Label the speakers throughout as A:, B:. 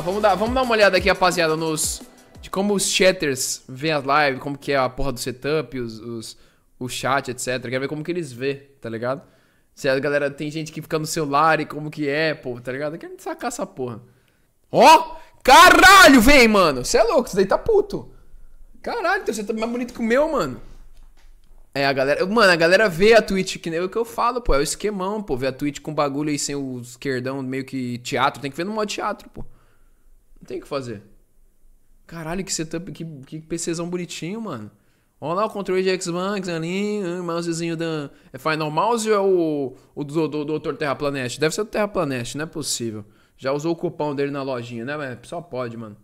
A: vamos dar, vamos dar uma olhada aqui, rapaziada, nos... De como os chatters veem as lives, como que é a porra do setup, os, os, o chat, etc. quer ver como que eles vê, tá ligado? Se a galera tem gente que fica no celular e como que é, pô, tá ligado? Quero sacar essa porra. Ó! Oh! Caralho, vem, mano! Você é louco, isso daí tá puto. Caralho, teu setup é mais bonito que o meu, mano. É, a galera. Mano, a galera vê a Twitch, que nem é o que eu falo, pô. É o esquemão, pô. Vê a Twitch com bagulho aí sem o esquerdão, meio que teatro. Tem que ver no modo teatro, pô. Não tem o que fazer. Caralho, que setup, que, que PCzão bonitinho, mano. Olha lá o controle de Xbox ali, o mousezinho da. É Final Mouse ou é o, o do, do, do Dr. Terraplanet? Deve ser do Terraplanet, não é possível. Já usou o cupom dele na lojinha, né? Mas só pode, mano.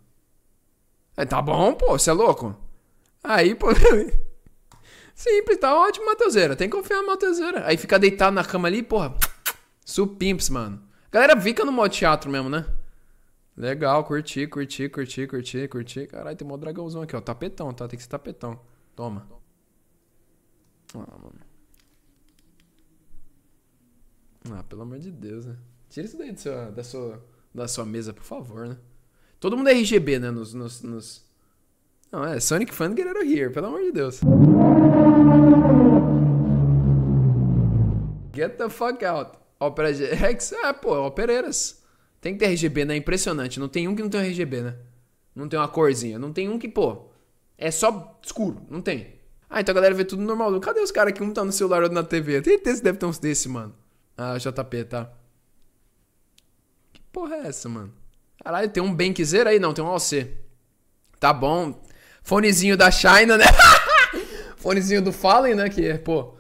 A: É, tá bom, pô, você é louco? Aí, pô. Simples, tá ótimo, Matheuseira. Tem que confiar na Matheuseira. Aí fica deitado na cama ali, porra. Supimps, mano. galera fica no modo teatro mesmo, né? Legal, curti, curti, curti, curti, curti. Caralho, tem um dragãozão aqui, ó. Tapetão, tá? Tem que ser tapetão. Toma. Ah, mano. Ah, pelo amor de Deus, né? Tira isso daí da sua, da sua, da sua mesa, por favor, né? Todo mundo é RGB, né? Nos, nos, nos... Não, é Sonic Fan Guerrero Here, pelo amor de Deus. Get the fuck out. Opera Rex, É, pô, é Opereiras. Tem que ter RGB, né? Impressionante. Não tem um que não tem RGB, né? Não tem uma corzinha. Não tem um que, pô, é só escuro. Não tem. Ah, então a galera vê tudo normal. Cadê os caras que um tá no celular ou na TV? Tem certeza que deve ter uns desse, mano. Ah, JP, tá. Que porra é essa, mano? Caralho, tem um Benkizer aí? Não, tem um AOC. Tá bom. Fonezinho da China, né? Fonezinho do Fallen, né? Que é, pô.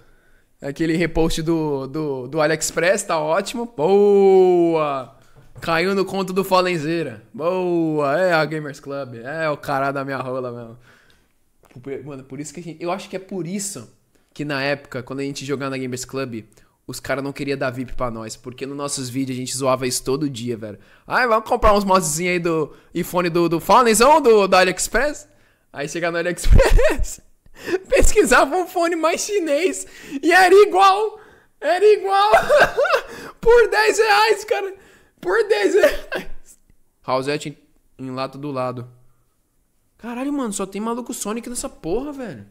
A: Aquele repost do, do, do AliExpress, tá ótimo. Boa! Caiu no conto do Falenzeira. Boa, é a Gamers Club. É o cara da minha rola mesmo. Mano, por isso que a gente. Eu acho que é por isso que na época, quando a gente jogava na Gamers Club, os caras não queriam dar VIP pra nós. Porque nos nossos vídeos a gente zoava isso todo dia, velho. Ai, vamos comprar uns modzinhos aí do iPhone do, do Falenzão, do, da AliExpress? Aí chega no AliExpress, pesquisava um fone mais chinês e era igual. Era igual. por 10 reais, cara por 10 reais. Raulzete em, em lata do lado. Caralho, mano, só tem maluco Sonic nessa porra, velho.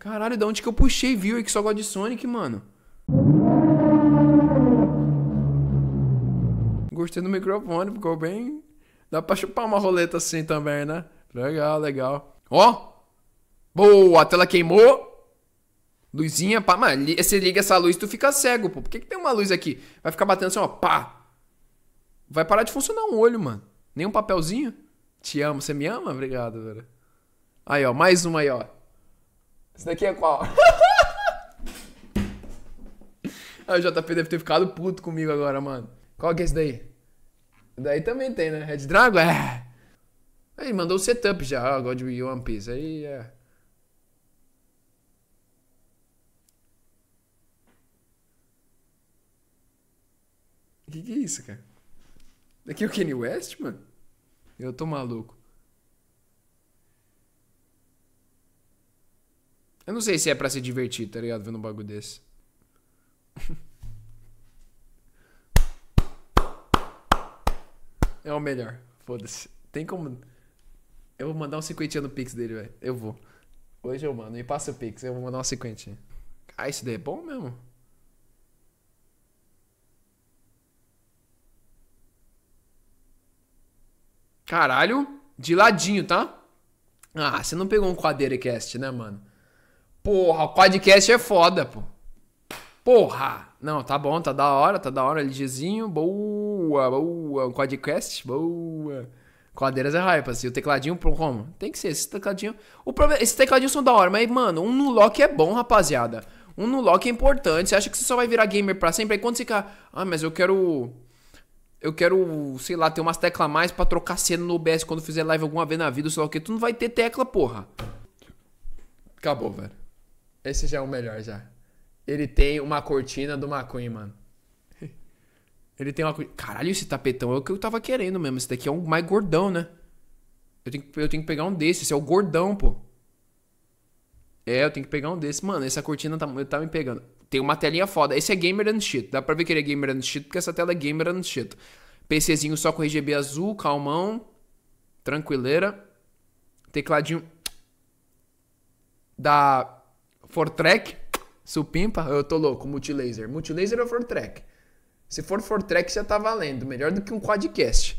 A: Caralho, da onde que eu puxei, viu? E que só gosta de Sonic, mano. Gostei do microfone, ficou bem. Dá pra chupar uma roleta assim também, né? Legal, legal. Ó! Oh! Boa, a tela queimou. Luzinha, pá, mas você liga essa luz, tu fica cego, pô. Por que, que tem uma luz aqui? Vai ficar batendo assim, ó, pá, Vai parar de funcionar um olho, mano. Nem um papelzinho. Te amo. Você me ama? Obrigado, velho. Aí, ó. Mais uma aí, ó. Esse daqui é qual? ah, o JP deve ter ficado puto comigo agora, mano. Qual que é esse daí? Daí também tem, né? Red é Dragon? É. Aí, mandou o setup já. Ah, God of One Piece. Aí, é... O que, que é isso, cara? Daqui é o Kanye West, mano? Eu tô maluco. Eu não sei se é para se divertir, tá ligado? Vendo um bagulho desse. É o melhor. Foda-se. Tem como. Eu vou mandar um cinquentinha no Pix dele, velho. Eu vou. Hoje eu mando. Me passa o Pix, eu vou mandar um cinquentinha. Ah, isso daí é bom mesmo? Caralho, de ladinho, tá? Ah, você não pegou um Quadericast, né, mano? Porra, o podcast é foda, pô. Porra! Não, tá bom, tá da hora, tá da hora, LGzinho. Boa, boa. Um podcast, boa. Quadeiras é hype, assim. O tecladinho, como? Tem que ser, esse tecladinho. O problema, esses tecladinhos são da hora, mas, mano, um no lock é bom, rapaziada. Um no lock é importante. Você acha que você só vai virar gamer pra sempre? Aí quando você fica. Ah, mas eu quero eu quero, sei lá, ter umas teclas a mais para trocar cena no OBS quando fizer live alguma vez na vida, sei lá o que. Tu não vai ter tecla, porra. Acabou, velho. Esse já é o melhor, já. Ele tem uma cortina do McQueen, mano. Ele tem uma cortina. Caralho, esse tapetão é o que eu tava querendo mesmo. Esse daqui é um mais gordão, né? Eu tenho, que, eu tenho que pegar um desse. Esse é o gordão, pô. É, eu tenho que pegar um desse. Mano, essa cortina tá, tá me pegando tem uma telinha foda. Esse é Gamer and Shit. Dá pra ver que ele é Gamer and Shit, porque essa tela é Gamer and Shit. PCzinho só com RGB azul, calmão, tranquileira. Tecladinho da Fortrek, supimpa. Eu tô louco, Multilaser. Multilaser é ou Fortrek? Se for Fortrek, já tá valendo. Melhor do que um quadcast.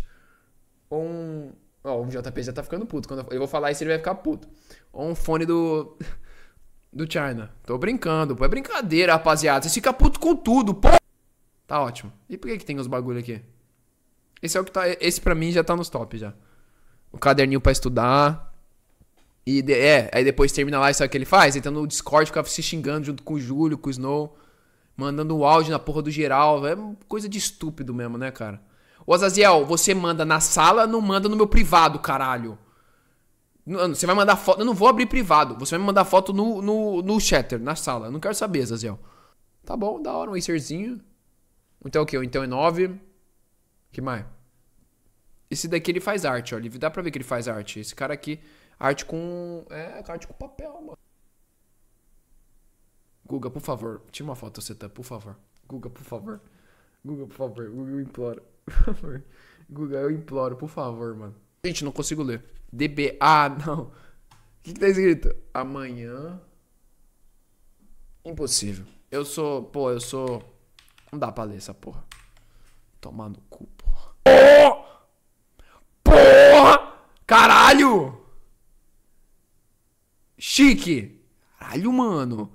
A: Ou um... Ó, oh, o JP já tá ficando puto. Quando eu vou falar isso, ele vai ficar puto. Ou um fone do... do China. Tô brincando, pô. É brincadeira, rapaziada. Vocês ficam puto com tudo, pô. Tá ótimo. E por que, que tem os bagulho aqui? Esse é o que tá. Esse pra mim já tá nos top já. O caderninho pra estudar. E de, é, aí depois termina lá e sabe o que ele faz? Então no Discord fica se xingando junto com o Júlio, com o Snow. Mandando o áudio na porra do geral. É coisa de estúpido mesmo, né, cara? Ô Azaziel, você manda na sala, não manda no meu privado, caralho. Você vai mandar foto. Eu não vou abrir privado. Você vai me mandar foto no, no, no chatter, na sala. Eu não quero saber, Zaziel. Tá bom, da hora, um Acerzinho. Então o okay, que? Então é 9. que mais? Esse daqui ele faz arte, ó. Ele, dá pra ver que ele faz arte. Esse cara aqui, arte com. É, arte com papel, mano. Guga, por favor, tira uma foto do setup, por favor. Guga, por favor. Guga, por favor. Guga, eu imploro. Por favor. Guga, eu imploro, por favor, mano. Gente, não consigo ler. DB. Ah, não. O que, que tá escrito? Amanhã. Impossível. Eu sou. Pô, eu sou. Não dá pra ler essa porra. Tomar no cu, porra. Porra! Porra! Caralho! Chique! Caralho, mano.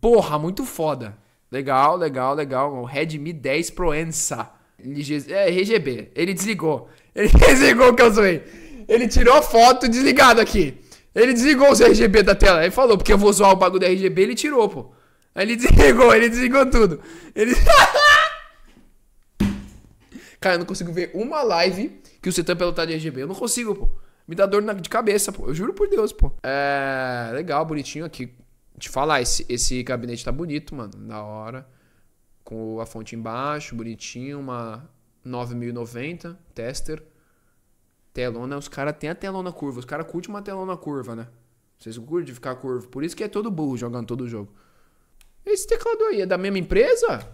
A: Porra, muito foda. Legal, legal, legal. O Redmi 10 Proença. LG... É, RGB. Ele desligou. Ele desligou que eu zoei ele tirou a foto desligado aqui. Ele desligou os RGB da tela. Ele falou, porque eu vou zoar o bagulho da RGB, ele tirou, pô. Aí ele desligou, ele desligou tudo. Ele. Cara, eu não consigo ver uma live que o setup é lotado de RGB. Eu não consigo, pô. Me dá dor de cabeça, pô. Eu juro por Deus, pô. É. Legal, bonitinho aqui. Te falar, esse, esse gabinete tá bonito, mano. Da hora. Com a fonte embaixo, bonitinho. Uma 9090 tester. Telona, os caras têm a telona curva. Os caras curtem uma telona curva, né? Vocês curtem de ficar curvo. Por isso que é todo burro jogando todo jogo. Esse teclado aí é da mesma empresa?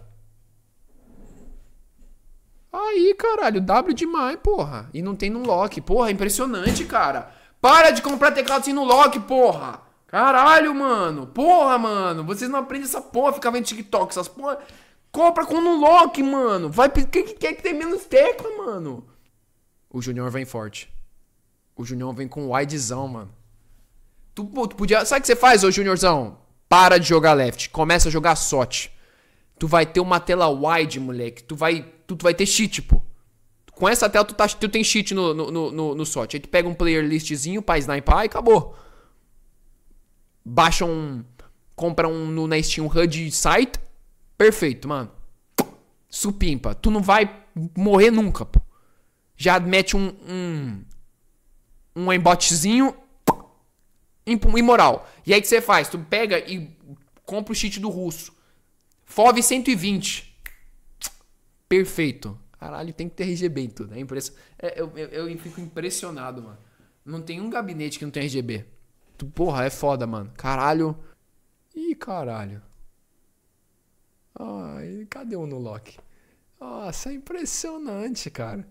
A: Aí, caralho, W demais, porra. E não tem no lock. Porra, é impressionante, cara. Para de comprar teclado sem no lock, porra. Caralho, mano. Porra, mano. Vocês não aprendem essa porra, ficar vendo TikTok, essas porra. Compra com no lock, mano. Vai, quem que, é que tem menos tecla, mano? O Junior vem forte. O Junior vem com widezão, mano. Tu, tu podia. Sabe o que você faz, ô Juniorzão? Para de jogar left. Começa a jogar sot. Tu vai ter uma tela wide, moleque. Tu vai, tu, tu vai ter cheat, pô. Com essa tela, tu, tá, tu tem cheat no, no, no, no SOT. Aí tu pega um player listzinho pra sniper e acabou. Baixa um. Compra um no, na Steam um HUD site. Perfeito, mano. Supimpa. Tu não vai morrer nunca, pô já mete um, um, um embotezinho imoral. E aí que você faz? Tu pega e compra o cheat do russo. FOV 120. Perfeito. Caralho, tem que ter RGB em tudo. É impressa... É, eu, eu, eu, fico impressionado, mano. Não tem um gabinete que não tem RGB. Tu, porra, é foda, mano. Caralho. Ih, caralho. Ai, cadê o Nulock? Nossa, é impressionante, cara.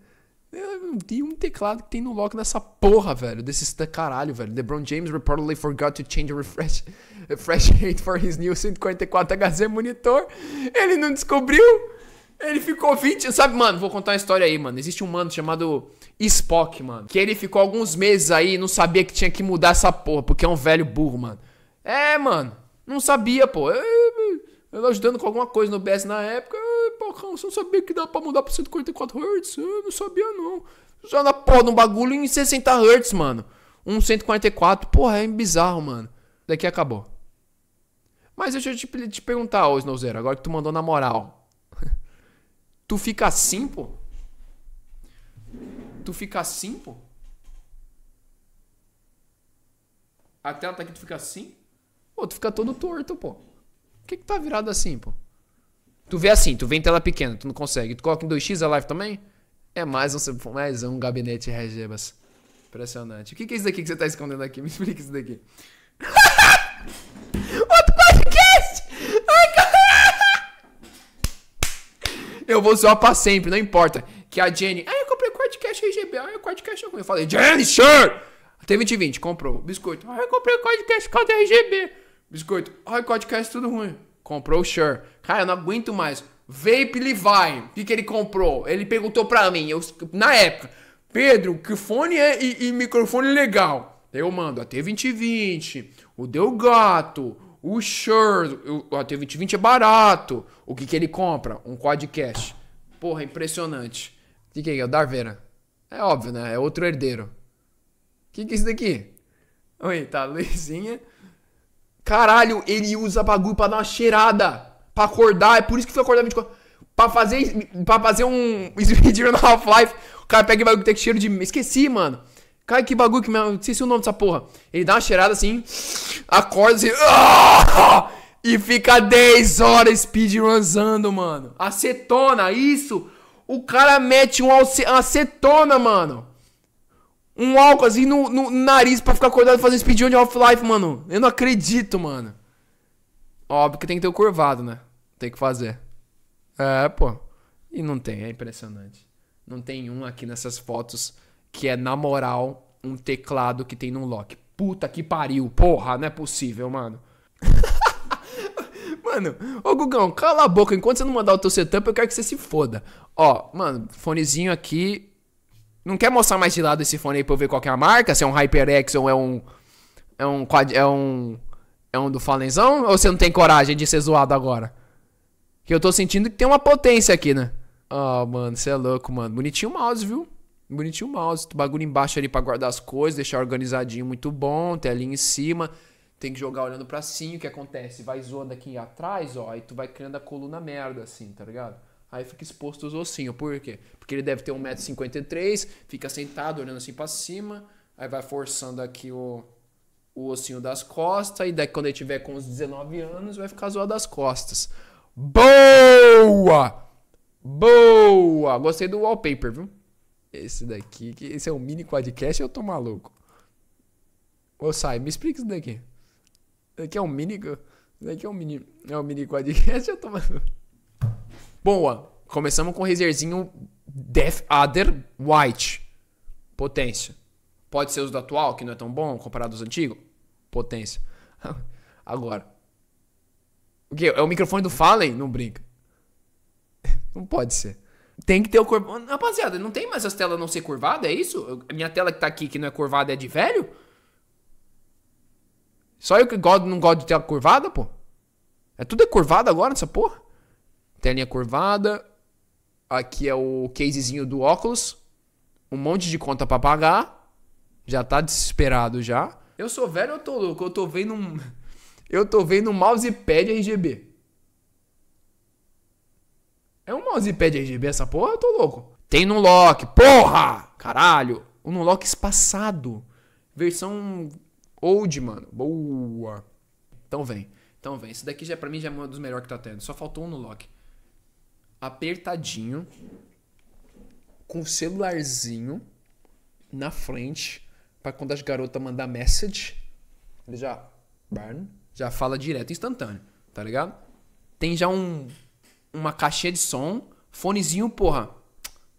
A: E um teclado que tem no lock dessa porra, velho. Desses caralho, velho. LeBron James reportedly forgot to change a refresh, refresh rate for his new 144Hz monitor. Ele não descobriu. Ele ficou 20. Sabe, mano, vou contar uma história aí, mano. Existe um mano chamado Spock, mano. Que ele ficou alguns meses aí e não sabia que tinha que mudar essa porra, porque é um velho burro, mano. É, mano. Não sabia, pô. Eu, eu, eu ajudando com alguma coisa no BS na época. Pacão, você não sabia que dá pra mudar pra 144 Hz? Eu não sabia, não. Já na porra um bagulho em 60 Hz, mano. Um 144, porra, é bizarro, mano. Daqui acabou. Mas deixa eu te, te perguntar, ô Snowzero, agora que tu mandou na moral. tu fica assim, pô? Tu fica assim, pô? A tela tá aqui, tu fica assim? Pô, tu fica todo torto, pô. Por que que tá virado assim, pô? Tu vê assim, tu vê em tela pequena, tu não consegue. Tu coloca em 2x a é live também? É mais um, mais um gabinete Regebas. Impressionante. O que, que é isso daqui que você tá escondendo aqui? Me explica isso daqui. Outro podcast! Ai, caralho! Eu vou zoar pra sempre, não importa. Que a Jenny. ai ah, eu comprei o podcast RGB. ai o podcast é ruim. Eu falei, Jenny, sure! T2020, comprou. Biscoito. Ai ah, eu comprei o podcast código RGB. Biscoito. Ai, podcast tudo ruim comprou o Shure. Cara, eu não aguento mais. Vape Levi. O que, que ele comprou? Ele perguntou pra mim, eu, na época, Pedro, que fone é e, e microfone legal? Eu mando a T2020, o Deu Gato, o Shure, o, a T2020 é barato. O que, que ele compra? Um quadcast. Porra, impressionante. O que, que é, é? O Darvera. É óbvio, né? É outro herdeiro. O que, que é isso daqui? Oi, tá, luzinha. Caralho, ele usa bagulho pra dar uma cheirada. Pra acordar. É por isso que foi acordar 24. Pra fazer, pra fazer um speedrun Half-Life. O cara pega e vai ter cheiro de. Esqueci, mano. Cara, que bagulho que. Não sei se é o nome dessa porra. Ele dá uma cheirada assim. Acorda assim. E fica 10 horas speedrunzando, mano. Acetona, isso. O cara mete um acetona, mano. Um álcool assim no, no nariz pra ficar acordado e fazer speedrun de Half-Life, mano. Eu não acredito, mano. Óbvio que tem que ter o curvado, né? Tem que fazer. É, pô. E não tem, é impressionante. Não tem um aqui nessas fotos que é, na moral, um teclado que tem no lock. Puta que pariu, porra, não é possível, mano. mano, ô Gugão, cala a boca. Enquanto você não mandar o teu setup, eu quero que você se foda. Ó, mano, fonezinho aqui, não quer mostrar mais de lado esse fone aí pra eu ver qual é a marca? Se é um HyperX ou é um. É um. É um. É um do Falenzão? Ou você não tem coragem de ser zoado agora? Que eu tô sentindo que tem uma potência aqui, né? Ah, oh, mano, você é louco, mano. Bonitinho o mouse, viu? Bonitinho o mouse. Bagulho embaixo ali pra guardar as coisas, deixar organizadinho, muito bom. Telinha em cima. Tem que jogar olhando pra cima. O que acontece? Vai zoando aqui atrás, ó. Aí tu vai criando a coluna merda, assim, tá ligado? Aí fica exposto os ossinhos. Por quê? Porque ele deve ter 1,53m, fica sentado olhando assim para cima, aí vai forçando aqui o, o ossinho das costas, e daí quando ele tiver com uns 19 anos, vai ficar zoado das costas. Boa! Boa! Gostei do wallpaper, viu? Esse daqui, que esse é um mini quadcast, eu tô maluco. Ô, Sai, me explica isso daqui. Isso daqui é um mini... Isso daqui é um mini... É um mini quadcast, eu tô maluco. Boa. Começamos com o razerzinho Death Adder White. Potência. Pode ser o do atual, que não é tão bom comparado aos antigos? Potência. Agora. O que? É o microfone do Fallen? Não brinca. Não pode ser. Tem que ter o corpo Rapaziada, não tem mais as telas não ser curvada, é isso? A minha tela que tá aqui que não é curvada é de velho? Só eu que gosto, não gosto de tela curvada, pô? É tudo é curvado agora nessa porra? telinha linha curvada. Aqui é o casezinho do óculos. Um monte de conta para pagar. Já tá desesperado já. Eu sou velho, eu tô louco. Eu tô vendo um Eu tô vendo um mousepad RGB. É um mousepad RGB essa porra? Eu tô louco. Tem no lock, porra! Caralho, um no lock espaçado. Versão old, mano. Boa. Então vem. Então vem. Esse daqui já é para mim já é um dos melhores que tá tendo. Só faltou um no lock apertadinho, com o celularzinho na frente, para quando as garotas mandar message, ele já burn, já fala direto, instantâneo, tá ligado? Tem já um uma caixinha de som, fonezinho, porra,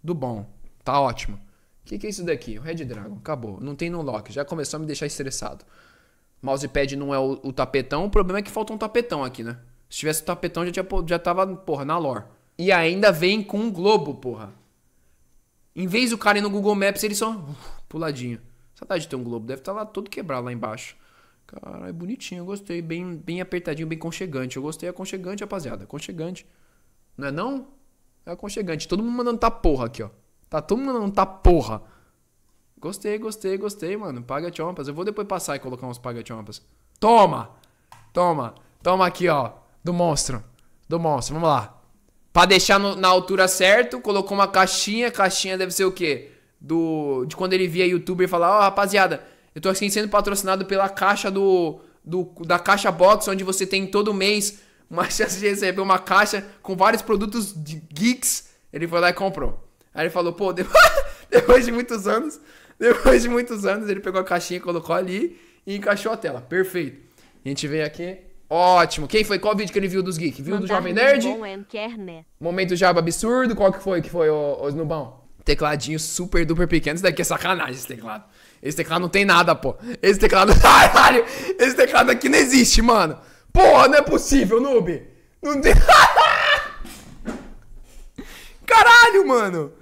A: do bom, tá ótimo. O que, que é isso daqui? O Red Dragon, acabou. Não tem no lock, já começou a me deixar estressado. Mousepad não é o, o tapetão, o problema é que falta um tapetão aqui, né? Se tivesse o tapetão, já, tinha, já tava, porra, na lore. E ainda vem com um globo, porra. Em vez do cara ir no Google Maps, ele só. Uh, puladinho. Saudade de ter um globo. Deve estar tá lá todo quebrado lá embaixo. Caralho, bonitinho. Eu gostei. Bem, bem apertadinho, bem conchegante. Eu gostei. Aconchegante, é rapaziada. Aconchegante. Não é não? É aconchegante. Todo mundo mandando tá porra aqui, ó. Tá todo mundo mandando tá porra. Gostei, gostei, gostei, mano. Paga chompas. Eu vou depois passar e colocar uns paga chompas. Toma! Toma! Toma aqui, ó. Do monstro. Do monstro. Vamos lá. Pra deixar no, na altura certo, colocou uma caixinha. Caixinha deve ser o quê? Do, de quando ele via youtuber e falar: Ó, oh, rapaziada, eu tô aqui sendo patrocinado pela caixa do, do. Da caixa box, onde você tem todo mês uma chance de receber uma caixa com vários produtos de geeks. Ele foi lá e comprou. Aí ele falou: pô, depois, depois de muitos anos. Depois de muitos anos, ele pegou a caixinha, colocou ali e encaixou a tela. Perfeito. A gente vem aqui. Ótimo. Quem foi? Qual vídeo que ele viu dos geeks? Viu Mandar do Jovem Nerd? Bom, é, né? Momento Java absurdo. Qual que foi que foi, ô Snubão? Tecladinho super duper pequeno. Isso daqui é sacanagem, esse teclado. Esse teclado não tem nada, pô. Esse teclado... Caralho! Esse teclado aqui não existe, mano. Porra, não é possível, noob. Não tem... Caralho, mano.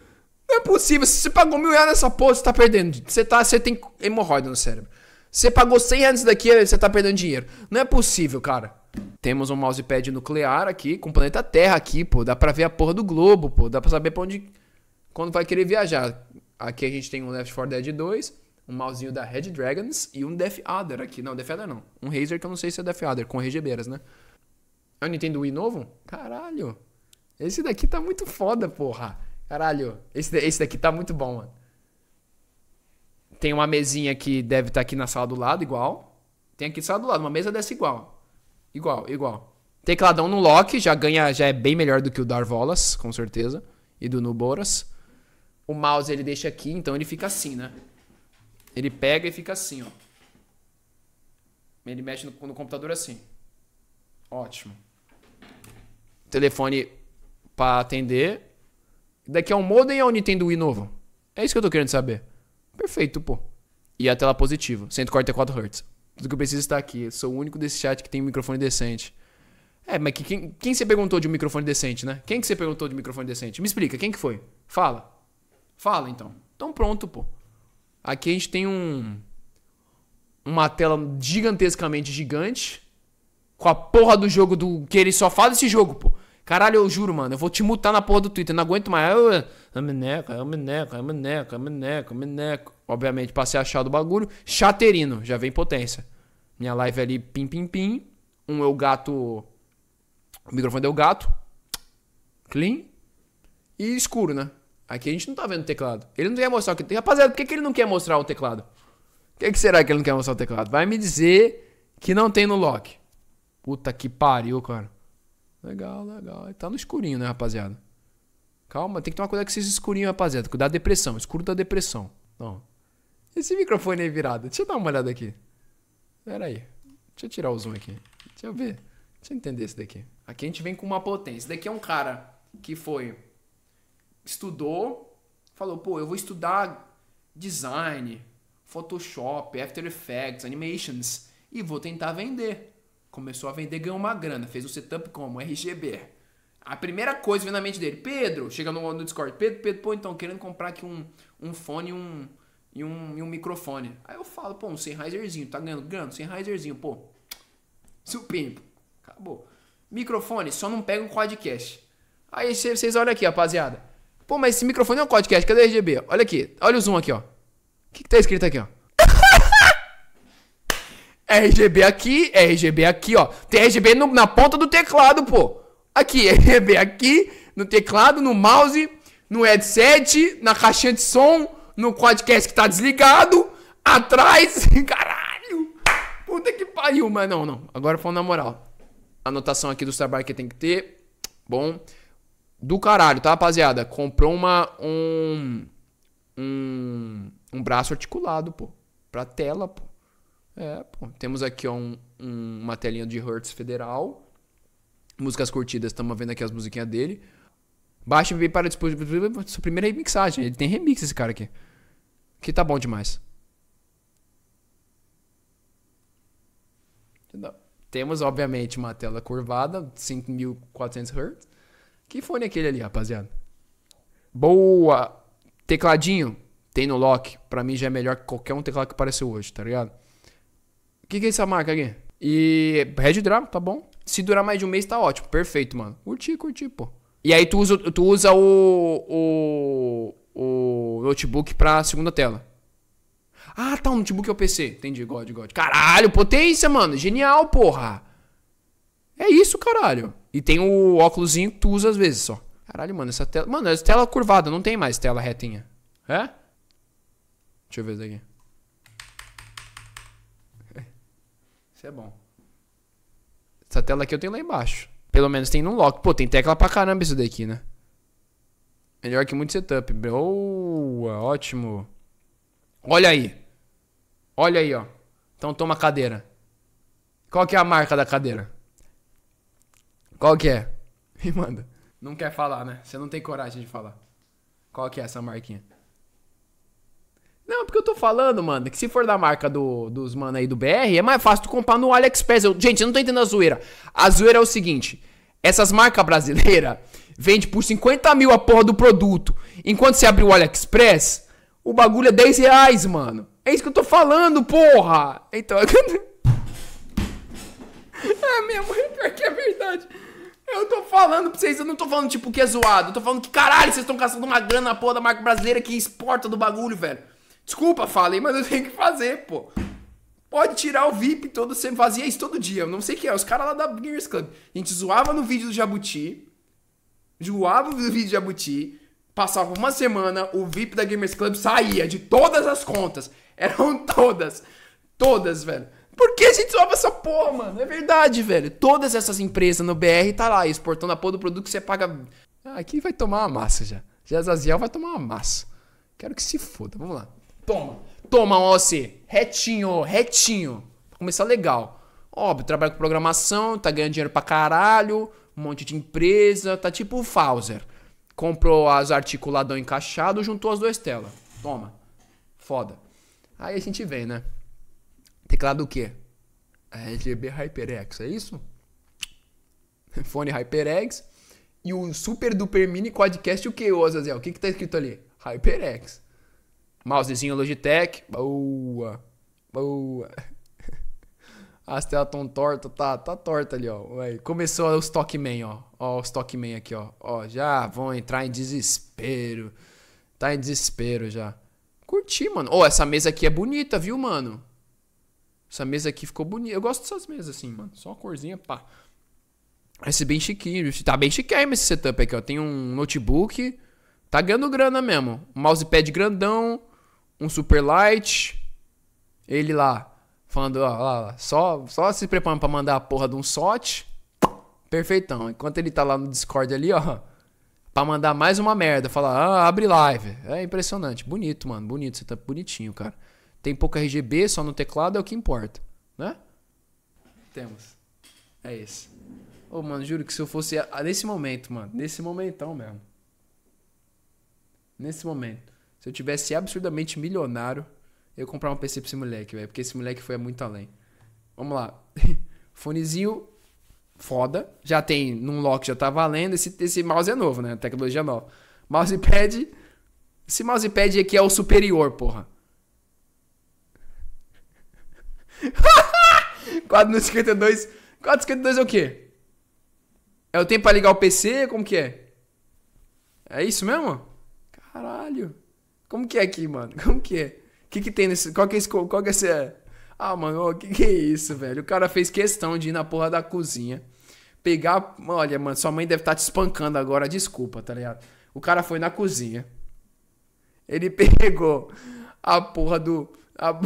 A: Não é possível. Se você pagou mil reais nessa porra, você tá perdendo. Você, tá, você tem hemorroida no cérebro. Você pagou 100 reais daqui e você tá perdendo dinheiro. Não é possível, cara. Temos um mousepad nuclear aqui, com o planeta Terra aqui, pô. Dá pra ver a porra do globo, pô. Dá pra saber pra onde... Quando vai querer viajar. Aqui a gente tem um Left 4 Dead 2, um mousezinho da Red Dragons e um Death Adder aqui. Não, Death Adder não. Um Razer que eu não sei se é Death Adder, com RGBeiras, né? É um Nintendo Wii novo? Caralho. Esse daqui tá muito foda, porra. Caralho. Esse, esse daqui tá muito bom, mano tem uma mesinha que deve estar tá aqui na sala do lado, igual. Tem aqui na sala do lado, uma mesa dessa igual. Igual, igual. Tecladão no lock já ganha, já é bem melhor do que o Darvolas, com certeza. E do Nuboras. O mouse ele deixa aqui, então ele fica assim, né? Ele pega e fica assim, ó. Ele mexe no, no computador assim. Ótimo. Telefone para atender. Daqui é um modem ou é um Nintendo Wii novo? É isso que eu tô querendo saber. Perfeito, pô. E a tela positiva, 144 Hz. Tudo que eu preciso está aqui. Eu sou o único desse chat que tem um microfone decente. É, mas que, quem, quem você perguntou de um microfone decente, né? Quem que você perguntou de um microfone decente? Me explica, quem que foi? Fala. Fala, então. Então pronto, pô. Aqui a gente tem um... Uma tela gigantescamente gigante. Com a porra do jogo do... Que ele só fala desse jogo, pô. Caralho, eu juro, mano, eu vou te mutar na porra do Twitter, eu não aguento mais. Eu, eu meneco, o meneco, eu meneco, eu meneco, o meneco. Obviamente, passei a achar do bagulho. Chaterino, já vem potência. Minha live ali, pim, pim, pim. Um é o gato. O microfone deu gato. Clean. E escuro, né? Aqui a gente não tá vendo o teclado. Ele não quer mostrar o que. Rapaziada, por que, que ele não quer mostrar o teclado? O que, que será que ele não quer mostrar o teclado? Vai me dizer que não tem no lock. Puta que pariu, cara. Legal, legal. Tá no escurinho, né, rapaziada? Calma, tem que tomar cuidado com esses escurinhos, rapaziada. Cuidado da depressão, escuro da depressão. Não. Esse microfone aí virado, deixa eu dar uma olhada aqui. Pera aí. Deixa eu tirar o zoom aqui. Deixa eu ver. Deixa eu entender esse daqui. Aqui a gente vem com uma potência. Esse daqui é um cara que foi. Estudou, falou, pô, eu vou estudar design, Photoshop, After Effects, animations e vou tentar vender. Começou a vender, ganhou uma grana. Fez um setup como? RGB. A primeira coisa vem na mente dele, Pedro, chega no, no Discord, Pedro, Pedro, pô, então, querendo comprar aqui um, um fone um, e, um, e um microfone. Aí eu falo, pô, um Sennheiserzinho, tá ganhando? Ganhando, Sennheiserzinho, pô. Supimpo. Acabou. Microfone, só não pega um quadcast. Aí vocês olham aqui, rapaziada. Pô, mas esse microfone é um podcast, cadê o RGB? Olha aqui, olha o zoom aqui, ó. O que, que tá escrito aqui, ó? RGB aqui, RGB aqui, ó. Tem RGB no, na ponta do teclado, pô. Aqui, RGB aqui, no teclado, no mouse, no headset, na caixinha de som, no podcast que tá desligado, atrás. Caralho! Puta que pariu, mas não, não. Agora falando na moral. Anotação aqui dos trabalhos que tem que ter. Bom. Do caralho, tá, rapaziada? Comprou uma. Um. Um. Um braço articulado, pô. Pra tela, pô. É, pô. Temos aqui ó, um, um, uma telinha de Hertz Federal. Músicas curtidas, estamos vendo aqui as musiquinhas dele. Baixa e para depois Sua primeira remixagem. Ele tem remix esse cara aqui. Que tá bom demais. Temos, obviamente, uma tela curvada, 5400 Hz. Que fone é aquele ali, rapaziada? Boa! Tecladinho, tem no lock. Pra mim já é melhor que qualquer um teclado que apareceu hoje, tá ligado? que, que é essa marca aqui? E Red Drum, tá bom. Se durar mais de um mês, tá ótimo. Perfeito, mano. Curti, curti, pô. E aí tu usa, tu usa o, o, o notebook pra segunda tela. Ah, tá, um notebook é o PC. Entendi, God, God. Caralho, potência, mano. Genial, porra. É isso, caralho. E tem o óculosinho que tu usa às vezes só. Caralho, mano, essa tela... Mano, essa tela curvada, não tem mais tela retinha. É? Deixa eu ver isso daqui. Isso é bom. Essa tela aqui eu tenho lá embaixo. Pelo menos tem num lock. Pô, tem tecla pra caramba isso daqui, né? Melhor que muito setup. Boa, ótimo. Olha aí. Olha aí, ó. Então toma cadeira. Qual que é a marca da cadeira? Qual que é? Me manda. Não quer falar, né? Você não tem coragem de falar. Qual que é essa marquinha? Não, porque eu tô falando, mano, que se for da marca do, dos mano aí do BR, é mais fácil tu comprar no AliExpress. Eu, gente, eu não tô entendendo a zoeira. A zoeira é o seguinte: essas marcas brasileiras vende por 50 mil a porra do produto. Enquanto você abre o AliExpress, o bagulho é 10 reais, mano. É isso que eu tô falando, porra! Então. é mesmo, pior que é verdade. Eu tô falando pra vocês, eu não tô falando tipo que é zoado. Eu tô falando que caralho, vocês estão gastando uma grana, porra da marca brasileira que exporta do bagulho, velho. Desculpa, falei, mas eu tenho que fazer, pô. Pode tirar o VIP todo você Fazia isso todo dia. Eu não sei o que é. Os caras lá da gamers Club. A gente zoava no vídeo do Jabuti. Zoava no vídeo do Jabuti. Passava uma semana, o VIP da Gamers Club saía de todas as contas. Eram todas. Todas, velho. Por que a gente zoava essa porra, mano? É verdade, velho. Todas essas empresas no BR tá lá, exportando a porra do produto que você paga. Ah, aqui vai tomar uma massa já. Já Zaziel vai tomar uma massa. Quero que se foda. Vamos lá. Toma. Toma, OC. Retinho, retinho. começar legal. Óbvio, trabalha com programação, tá ganhando dinheiro pra caralho, um monte de empresa, tá tipo o Fauser. Comprou as articuladão encaixado, juntou as duas telas. Toma. Foda. Aí a gente vem, né? Teclado o quê? RGB HyperX, é isso? Fone HyperX. E o Super Duper Mini Quadcast o que, Azazel? O que que tá escrito ali? HyperX. Mousezinho Logitech. Boa. Boa. As telas tão torta, tá, tá torta ali, ó. Ué, começou os Stockman, ó. Ó, os Stockman aqui, ó. Ó, já vão entrar em desespero. Tá em desespero já. Curti, mano. Ô, oh, essa mesa aqui é bonita, viu, mano? Essa mesa aqui ficou bonita. Eu gosto dessas mesas assim, mano. Só uma corzinha, pá. Esse bem chiquinho. Tá bem chiquinho esse setup aqui, ó. Tem um notebook. Tá ganhando grana mesmo. Mousepad grandão um super light, ele lá, falando, ó, lá, lá, só, só se preparando para mandar a porra de um SOT, perfeitão. Enquanto ele tá lá no Discord ali, ó, pra mandar mais uma merda, falar, ah, abre live. É impressionante, bonito, mano, bonito, você tá bonitinho, cara. Tem pouco RGB, só no teclado é o que importa, né? Temos. É isso. Ô, oh, mano, juro que se eu fosse. Nesse momento, mano. Nesse momentão mesmo. Nesse momento. Se eu tivesse absurdamente milionário, eu ia comprar um PC pra esse moleque, velho. Porque esse moleque foi muito além. Vamos lá. Fonezinho foda. Já tem num lock, já tá valendo. Esse, esse mouse é novo, né? Tecnologia nova. Mousepad. Esse mousepad aqui é o superior, porra. 452. 452 é o quê? É o tempo pra ligar o PC? Como que é? É isso mesmo? Caralho. Como que é aqui, mano? Como que é? O que, que tem nesse. Qual que é esse. Qual que é esse... É? Ah, mano, o que, que é isso, velho? O cara fez questão de ir na porra da cozinha. Pegar. Olha, mano, sua mãe deve estar tá te espancando agora, desculpa, tá ligado? O cara foi na cozinha. Ele pegou a porra do. A,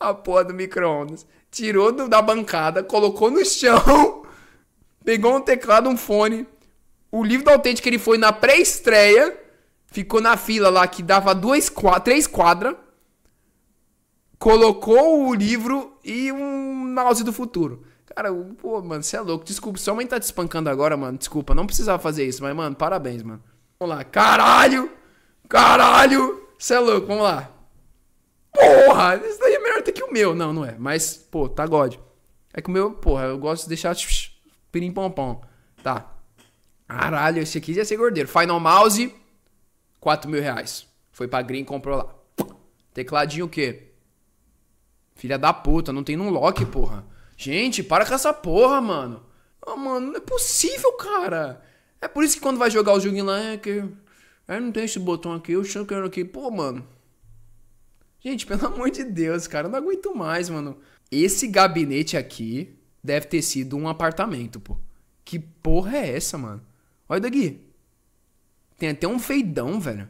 A: a porra do micro-ondas. Tirou do, da bancada, colocou no chão. Pegou um teclado, um fone. O livro da autêntica ele foi na pré-estreia ficou na fila lá que dava dois quatro três quadras, colocou o livro e um mouse do futuro. Cara, pô, mano, você é louco. Desculpa, sua mãe tá te espancando agora, mano. Desculpa, não precisava fazer isso, mas, mano, parabéns, mano. Vamos lá. Caralho! Caralho! Você é louco, vamos lá. Porra! Isso daí é melhor até que o meu. Não, não é. Mas, pô, tá God. É que o meu, porra, eu gosto de deixar pirim pom Tá. Caralho, esse aqui ia é ser gordeiro. Final mouse. 4 mil reais. Foi pra Green e comprou lá. Tecladinho o quê? Filha da puta, não tem num lock, porra. Gente, para com essa porra, mano. Ah, mano, não é possível, cara. É por isso que quando vai jogar o joguinho lá, é que. É, não tem esse botão aqui, eu chamo aqui. Pô, mano. Gente, pelo amor de Deus, cara, eu não aguento mais, mano. Esse gabinete aqui deve ter sido um apartamento, pô. Que porra é essa, mano? Olha daqui. Tem até um feidão, velho.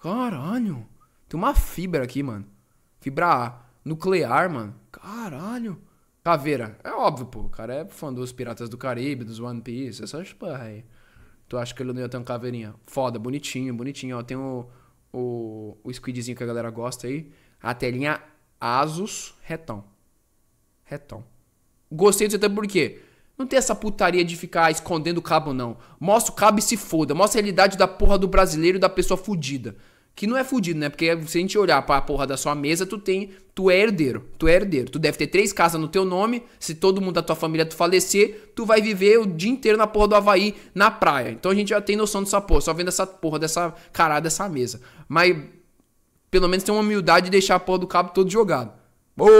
A: Caralho. Tem uma fibra aqui, mano. Fibra A. Nuclear, mano. Caralho. Caveira. É óbvio, pô. O cara é fã dos Piratas do Caribe, dos One Piece, só porra aí. Tu acha que ele não ia ter uma caveirinha? Foda, bonitinho, bonitinho. Ó, tem o, o, o squidzinho que a galera gosta aí. A telinha Asus retão. Retão. Gostei disso até porque não tem essa putaria de ficar escondendo o cabo, não. Mostra o cabo e se foda. Mostra a realidade da porra do brasileiro e da pessoa fudida. Que não é fudido, né? Porque se a gente olhar pra porra da sua mesa, tu tem. Tu é herdeiro. Tu é herdeiro. Tu deve ter três casas no teu nome. Se todo mundo da tua família tu falecer, tu vai viver o dia inteiro na porra do Havaí, na praia. Então a gente já tem noção dessa porra. Só vendo essa porra dessa cara dessa mesa. Mas pelo menos tem uma humildade de deixar a porra do cabo todo jogado. Boa!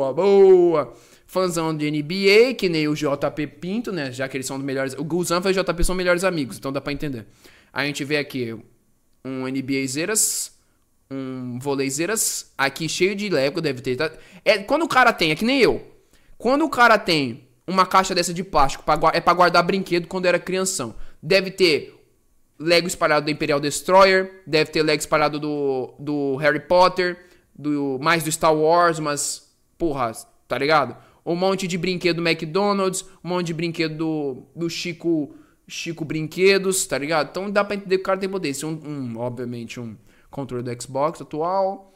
A: boa, boa. Fãzão de NBA, que nem o JP Pinto, né? Já que eles são os melhores. O Guzan e o JP são melhores amigos, então dá pra entender. A gente vê aqui um NBAzeiras, um voleizeiras, aqui cheio de Lego, deve ter. Tá? É, quando o cara tem, é que nem eu. Quando o cara tem uma caixa dessa de plástico, pra, é pra guardar brinquedo quando era crianção. Deve ter Lego espalhado do Imperial Destroyer, deve ter Lego espalhado do, do Harry Potter, do mais do Star Wars, umas porra, tá ligado? Um monte de brinquedo McDonald's, um monte de brinquedo do, Chico Chico Brinquedos, tá ligado? Então dá pra entender que o cara tem poder. um, um, obviamente, um controle do Xbox atual,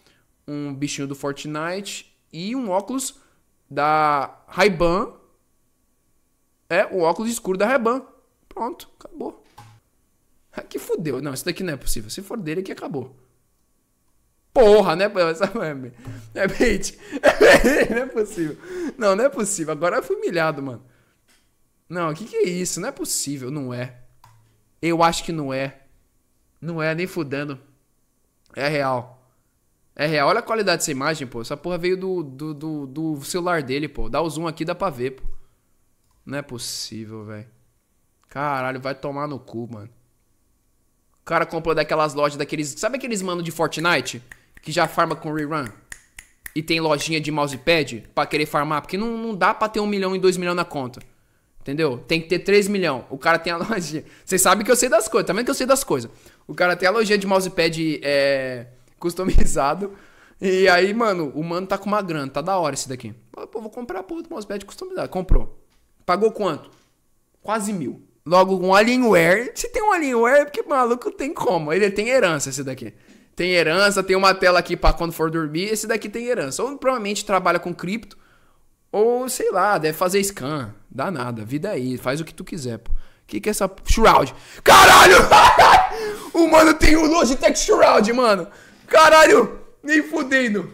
A: um bichinho do Fortnite e um óculos da Ray-Ban. É, o óculos escuro da Ray-Ban. Pronto, acabou. Ah, que fudeu. Não, isso daqui não é possível. Se for dele, aqui é acabou. Porra, né? É bait. É não é possível. Não, não é possível. Agora eu fui humilhado, mano. Não, o que, que é isso? Não é possível. Não é. Eu acho que não é. Não é, nem fudendo. É real. É real. Olha a qualidade dessa imagem, pô. Essa porra veio do, do, do, do celular dele, pô. Dá o zoom aqui, dá pra ver, pô. Não é possível, velho. Caralho, vai tomar no cu, mano. O cara comprou daquelas lojas, daqueles. Sabe aqueles mano de Fortnite? que já farma com rerun e tem lojinha de mousepad para querer farmar, porque não, não dá para ter um milhão e dois milhões na conta. Entendeu? Tem que ter 3 milhões. O cara tem a lojinha. Vocês sabem que eu sei das coisas, também tá que eu sei das coisas. O cara tem a lojinha de mousepad é, customizado. E aí, mano, o mano tá com uma grana, tá da hora esse daqui. Pô, vou comprar a porra do mousepad customizado. Comprou. Pagou quanto? Quase mil. Logo, um Alienware. Se tem um Alienware, é porque maluco tem como. Ele tem herança esse daqui tem herança, tem uma tela aqui para quando for dormir, esse daqui tem herança. Ou provavelmente trabalha com cripto, ou sei lá, deve fazer scan. Dá nada, vida aí, é faz o que tu quiser, pô. Que que é essa Shroud? Caralho! o mano tem o Logitech Shroud, mano. Caralho! Nem fudendo.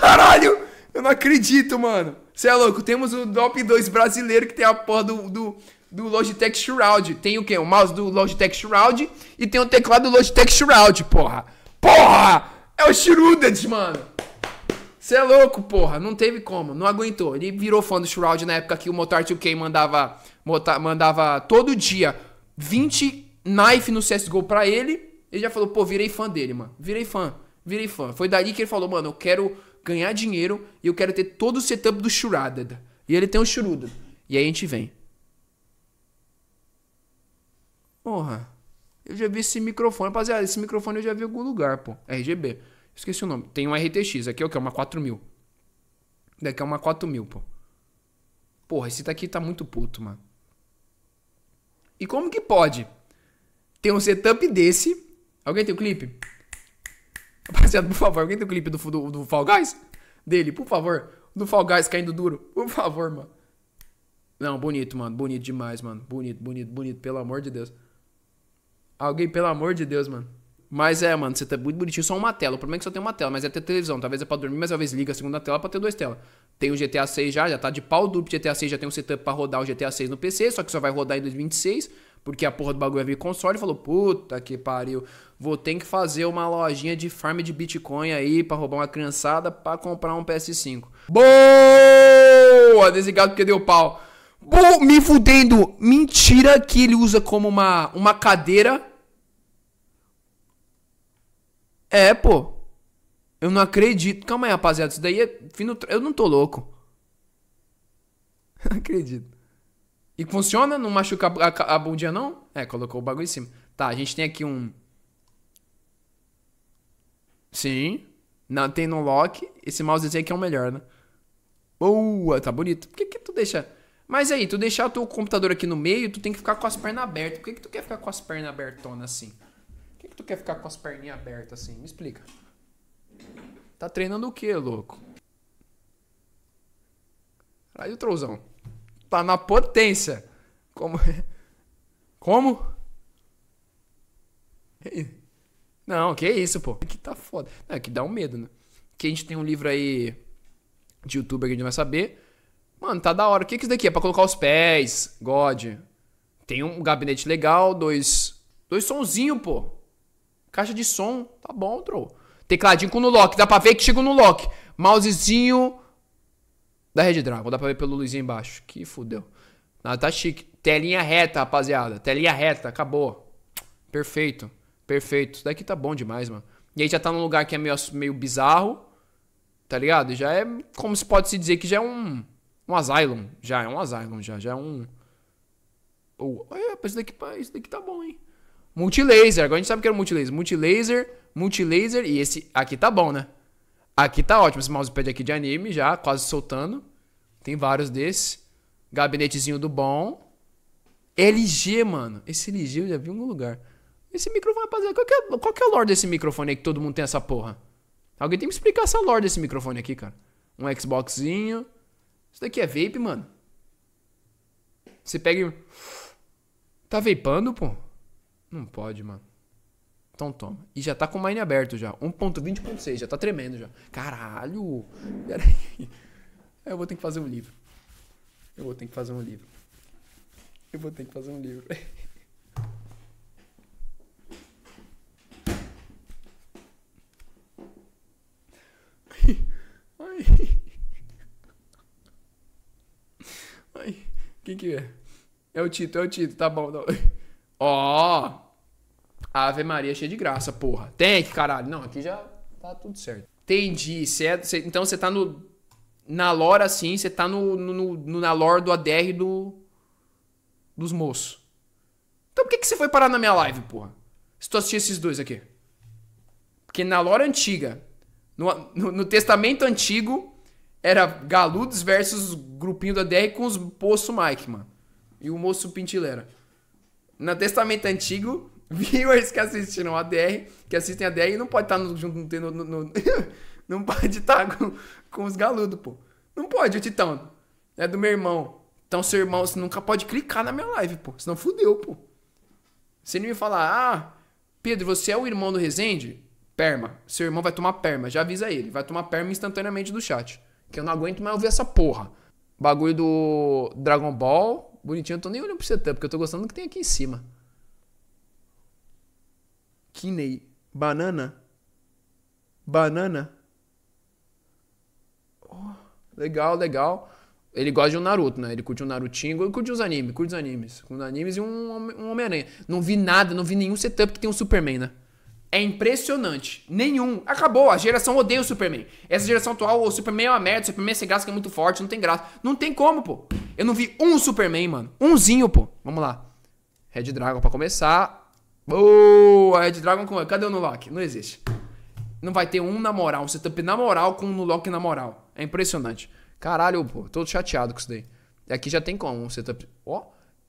A: Caralho! Eu não acredito, mano. Você é louco, temos o Dop 2 brasileiro que tem a porra do, do, do Logitech Shroud. Tem o quê? O mouse do Logitech Shroud e tem o teclado do Logitech Shroud, porra. Porra! É o Shirudes, mano! Você é louco, porra. Não teve como, não aguentou. Ele virou fã do Shroud na época que o Motar 2K mandava, mandava todo dia 20 knife no CSGO pra ele. Ele já falou, pô, virei fã dele, mano. Virei fã, virei fã. Foi dali que ele falou, mano, eu quero ganhar dinheiro e eu quero ter todo o setup do Shrouded. E ele tem o Shrouded. E aí a gente vem. Porra. Eu já vi esse microfone. Rapaziada, esse microfone eu já vi em algum lugar, pô. RGB. Esqueci o nome. Tem um RTX. Aqui é o que? É uma 4000. Daqui é uma 4000, pô. Porra, esse daqui tá muito puto, mano. E como que pode ter um setup desse? Alguém tem o um clipe? Rapaziada, por favor, alguém tem o um clipe do, do, do Fall Guys? Dele, por favor. Do Fall Guys caindo duro. Por favor, mano. Não, bonito, mano. Bonito demais, mano. Bonito, bonito, bonito. Pelo amor de Deus. Alguém, pelo amor de Deus, mano. Mas é, mano, você tá muito bonitinho, só uma tela. O problema é que só tem uma tela, mas é ter televisão. Talvez é pra dormir, mas talvez liga a segunda tela pra ter duas telas. Tem o GTA 6 já, já tá de pau duplo GTA 6, já tem um setup pra rodar o GTA 6 no PC, só que só vai rodar em 2026, porque a porra do bagulho é vir console. Falou, puta que pariu, vou ter que fazer uma lojinha de farm de Bitcoin aí pra roubar uma criançada pra comprar um PS5. Boa! Desligado porque deu pau. Bom, me fudendo. Mentira que ele usa como uma, uma cadeira. É, pô. Eu não acredito. Calma aí, rapaziada. Isso daí é fino... Eu não tô louco. Não acredito. E funciona? Não machuca a, a, a bundinha, não? É, colocou o bagulho em cima. Tá, a gente tem aqui um... Sim. Não, tem no lock. Esse mousezinho aqui é o melhor, né? Boa, tá bonito. Por que que tu deixa... Mas aí, tu deixar o teu computador aqui no meio, tu tem que ficar com as pernas abertas. Por que, que tu quer ficar com as pernas abertonas assim? Por que, que tu quer ficar com as perninhas abertas assim? Me explica. Tá treinando o que, louco? Aí o trouzão. Tá na potência. Como? É? Como? Não, que isso, pô. Que tá foda. Não, é que dá um medo, né? Que a gente tem um livro aí de youtuber que a gente vai saber. Mano, tá da hora. O que é isso daqui? É pra colocar os pés. God. Tem um gabinete legal, dois. Dois sonzinho, pô. Caixa de som. Tá bom, tro. Tecladinho com no lock. Dá pra ver que chegou no lock. Mousezinho da Red Dragon. Dá pra ver pelo luzinho embaixo. Que fudeu. Nada, tá chique. Telinha reta, rapaziada. Telinha reta. Acabou. Perfeito. Perfeito. Isso daqui tá bom demais, mano. E aí já tá num lugar que é meio, meio bizarro. Tá ligado? Já é como se pode se dizer que já é um um Asylum. Já é um Asylum, já, já é um. Oh, é, esse daqui, esse tá- daqui tá bom, hein? Multilaser. Agora a gente sabe o que era multilaser. Multilaser, multilaser. E esse aqui tá bom, né? Aqui tá ótimo. Esse mousepad aqui de anime já, quase soltando. Tem vários desses. Gabinetezinho do bom. LG, mano. Esse LG eu já vi em algum lugar. Esse microfone, rapaziada, qual que, é, qual que é o lore desse microfone aí que todo mundo tem essa porra? Alguém tem que explicar essa lore desse microfone aqui, cara. Um Xboxzinho. Isso daqui é vape, mano. Você pega e. Tá vapando, pô? Não pode, mano. Então toma. E já tá com o mine aberto já. 1.20.6, já tá tremendo já. Caralho! Pera aí. Eu vou ter que fazer um livro. Eu vou ter que fazer um livro. Eu vou ter que fazer um livro. Ai. Quem que é? É o Tito, é o Tito, tá bom. Ó! Oh, Ave Maria cheia de graça, porra. Tem que, caralho. Não, aqui já tá tudo certo. Entendi. Cê é, cê, então você tá no. Na lore assim, você tá no, no, no, na lore do ADR do. Dos moços. Então por que você foi parar na minha live, porra? Se tu assistir esses dois aqui. Porque na lore antiga, no, no, no testamento antigo, era Galudos versus grupinho da DR com os Poço Mike, mano. E o moço Pintilera. No Testamento Antigo, viewers que assistiram a DR, que assistem a DR, não pode estar tá junto, no, no, no não pode estar tá com, com os galudos, pô. Não pode, o Titão. É do meu irmão. Então, seu irmão, você nunca pode clicar na minha live, pô. Senão fudeu, pô. Se ele me falar, ah, Pedro, você é o irmão do Rezende? Perma. Seu irmão vai tomar perma. Já avisa ele. Vai tomar perma instantaneamente do chat. Que eu não aguento mais ouvir essa porra. Bagulho do Dragon Ball. Bonitinho, eu tô nem olhando pro setup, porque eu tô gostando do que tem aqui em cima. Kinei. Banana. Banana. Oh, legal, legal. Ele gosta de um Naruto, né? Ele curte um Narutinho, ele curte os animes, curte os animes. Curte os animes e um, um Homem-Aranha. Não vi nada, não vi nenhum setup que tem um Superman, né? É impressionante. Nenhum. Acabou. A geração odeia o Superman. Essa geração atual, o Superman é uma merda. O Superman é sem graça que é muito forte, não tem graça. Não tem como, pô. Eu não vi um Superman, mano. Umzinho, pô. Vamos lá. Red Dragon pra começar. Boa! Red Dragon, com cadê o Nulok? Não existe. Não vai ter um na moral. Um setup na moral com um Nulok na moral. É impressionante. Caralho, pô. Tô chateado com isso daí. Aqui já tem como um setup. Ó. Oh,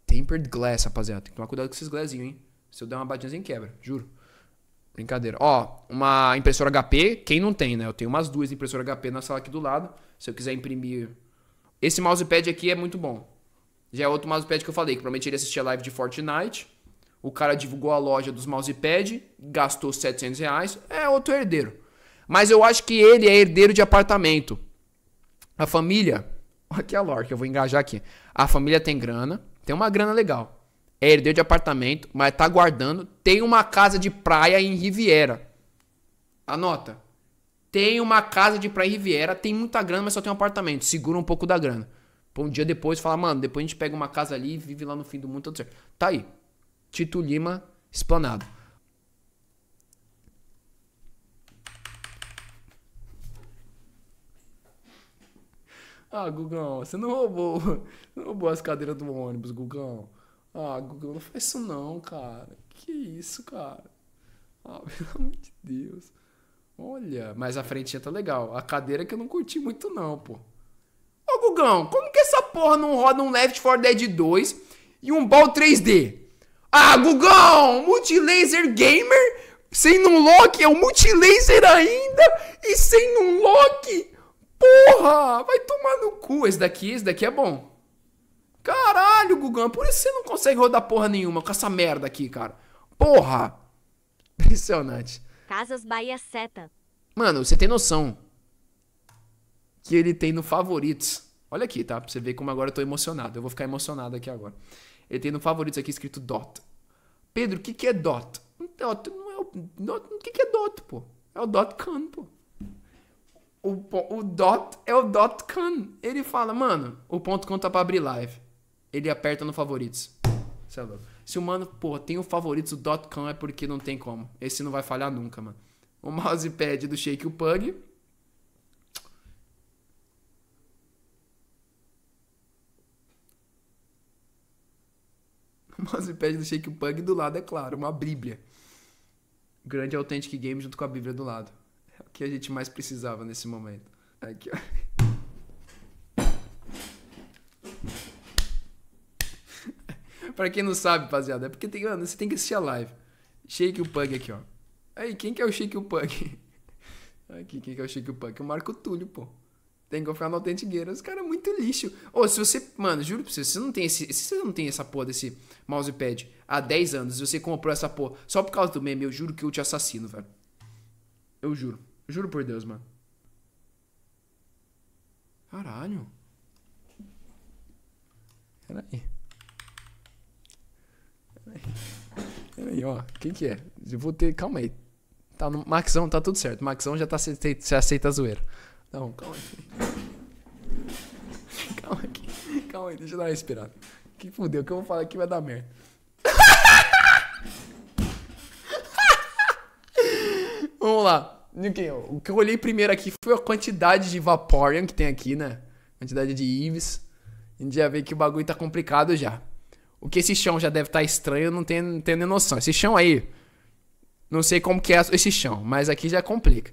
A: tempered glass, rapaziada. Tem que tomar cuidado com esses glazinhos, hein? Se eu der uma batidinha, quebra. Juro. Brincadeira. Ó, uma impressora HP, quem não tem, né? Eu tenho umas duas impressoras HP na sala aqui do lado. Se eu quiser imprimir. Esse mousepad aqui é muito bom. Já é outro mousepad que eu falei, que provavelmente ele assistia live de Fortnite. O cara divulgou a loja dos mousepad, gastou 700 reais. É outro herdeiro. Mas eu acho que ele é herdeiro de apartamento. A família. Aqui é a lore que eu vou engajar aqui. A família tem grana, tem uma grana legal é herdeiro de apartamento, mas tá guardando. Tem uma casa de praia em Riviera. Anota. Tem uma casa de praia em Riviera, tem muita grana, mas só tem um apartamento. Segura um pouco da grana. Pra um dia depois falar, mano, depois a gente pega uma casa ali e vive lá no fim do mundo, tudo certo. Tá aí. Tito Lima, explanado. Ah, Gugão, você não roubou, não roubou as cadeiras do ônibus, Gugão. Ah, Google, não faz isso não, cara. Que isso, cara? Ah, pelo amor de Deus. Olha, mas a frentinha tá legal. A cadeira que eu não curti muito, não, pô. Ô, Gugão, como que essa porra não roda um Left 4 Dead 2 e um Ball 3D? Ah, Gugão, Multilaser Gamer sem um lock, é um Multilaser ainda e sem um lock? Porra, vai tomar no cu. Esse daqui, esse daqui é bom. Caralho, por isso você não consegue rodar porra nenhuma com essa merda aqui, cara. Porra! Impressionante. Casas Bahia Seta. Mano, você tem noção que ele tem no favoritos. Olha aqui, tá? Pra você ver como agora eu tô emocionado. Eu vou ficar emocionado aqui agora. Ele tem no favoritos aqui escrito DOT. Pedro, o que, que é DOT? DOT não é o. DOT, o que, que é DOT, pô? É o DOT CAN, pô. O, o DOT é o DOT CAN. Ele fala, mano, o ponto .com tá pra abrir live ele aperta no favoritos. Você é louco. Se o mano, pô, tem o favoritos.com é porque não tem como. Esse não vai falhar nunca, mano. O mousepad do Shake o Pug. O mousepad do Shake o Pug do lado, é claro, uma bíblia. Grande Authentic Game junto com a bíblia do lado. É o que a gente mais precisava nesse momento. Aqui, ó. pra quem não sabe, rapaziada, é porque tem, mano, você tem que assistir a live. Shake o Pug aqui, ó. Aí, quem que é o Shake o Pug? Aqui, quem que é o Shake o Pug? O Marco Túlio, pô. Tem que confiar na autentigueira. Os caras é muito lixo. Ô, oh, se você. Mano, juro pra você, se você não tem esse. Se você não tem essa porra desse mousepad há 10 anos, e você comprou essa porra só por causa do meme, eu juro que eu te assassino, velho. Eu juro. Juro por Deus, mano. Caralho. Peraí. Peraí, ó. Quem que é? Eu vou ter. Calma aí. Tá no... Maxão, tá tudo certo. Maxão já tá se, se aceita a zoeira. Não, tá calma aí. Calma aqui. Calma aí, deixa eu dar uma respirada. Que fudeu, o que eu vou falar aqui vai dar merda. Vamos lá. O que eu olhei primeiro aqui foi a quantidade de Vaporeon que tem aqui, né? Quantidade de Ives. A gente já vê que o bagulho tá complicado já. O que esse chão já deve estar tá estranho, eu não tenho, não tenho nem noção. Esse chão aí, não sei como que é esse chão, mas aqui já complica.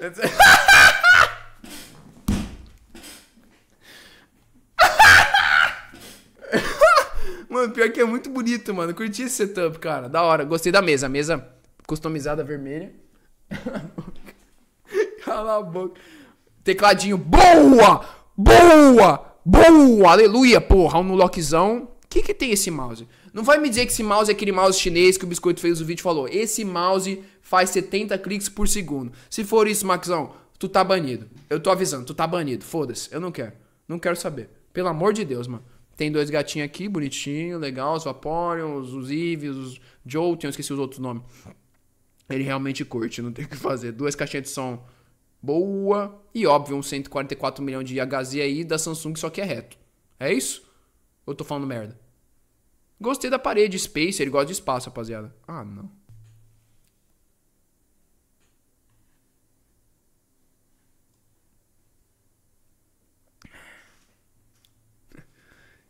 A: mano, pior que é muito bonito, mano. Curti esse setup, cara. Da hora. Gostei da mesa. mesa customizada vermelha. Cala a boca. Tecladinho. Boa! Boa! Boa! Aleluia, porra. Um lockzão que, que tem esse mouse? Não vai me dizer que esse mouse é aquele mouse chinês que o Biscoito fez o vídeo e falou. Esse mouse faz 70 cliques por segundo. Se for isso, Maxão, tu tá banido. Eu tô avisando, tu tá banido. Foda-se, eu não quero. Não quero saber. Pelo amor de Deus, mano. Tem dois gatinhos aqui, bonitinho, legal. Os Vaporeons, os Ives, os Joe, tinha esqueci os outros nomes. Ele realmente curte, não tem o que fazer. Duas caixinhas de som boa e óbvio, um 144 milhões de HZ aí da Samsung, só que é reto. É isso? Ou eu tô falando merda? Gostei da parede, space, ele gosta de espaço, rapaziada. Ah, não.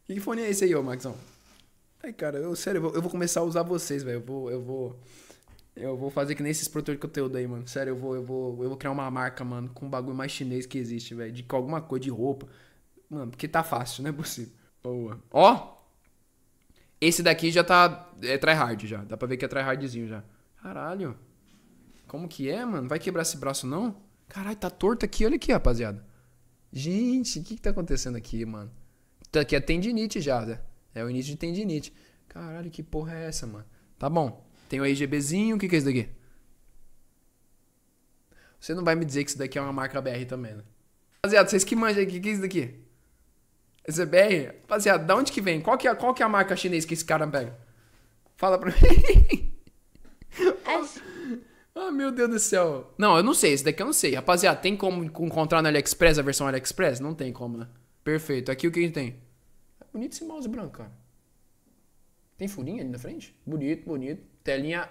A: Que fone é esse aí, ô Maxão? Ai, cara, eu sério, eu vou, eu vou começar a usar vocês, velho. Eu vou, eu vou. Eu vou fazer que nem esses produtores de conteúdo aí, mano. Sério, eu vou, eu vou, eu vou criar uma marca, mano, com o bagulho mais chinês que existe, velho. De alguma coisa de roupa. Mano, porque tá fácil, não é possível. Boa. Ó! Esse daqui já tá. É tryhard já. Dá pra ver que é tryhardzinho já. Caralho. Como que é, mano? Vai quebrar esse braço não? Caralho, tá torto aqui. Olha aqui, rapaziada. Gente, o que que tá acontecendo aqui, mano? Tá aqui é tendinite já, né? É o início de tendinite. Caralho, que porra é essa, mano? Tá bom. Tem o RGBzinho. O que que é isso daqui? Você não vai me dizer que isso daqui é uma marca BR também, né? Rapaziada, vocês que manjam aqui. O que é isso daqui? ZBR, rapaziada, da onde que vem? Qual que, é, qual que é a marca chinesa que esse cara pega? Fala pra mim. É ah, oh, meu Deus do céu. Não, eu não sei, esse daqui eu não sei. Rapaziada, tem como encontrar na AliExpress a versão AliExpress? Não tem como, né? Perfeito. Aqui o que a gente tem? É bonito esse mouse branco, cara. Tem furinha ali na frente? Bonito, bonito. Telinha,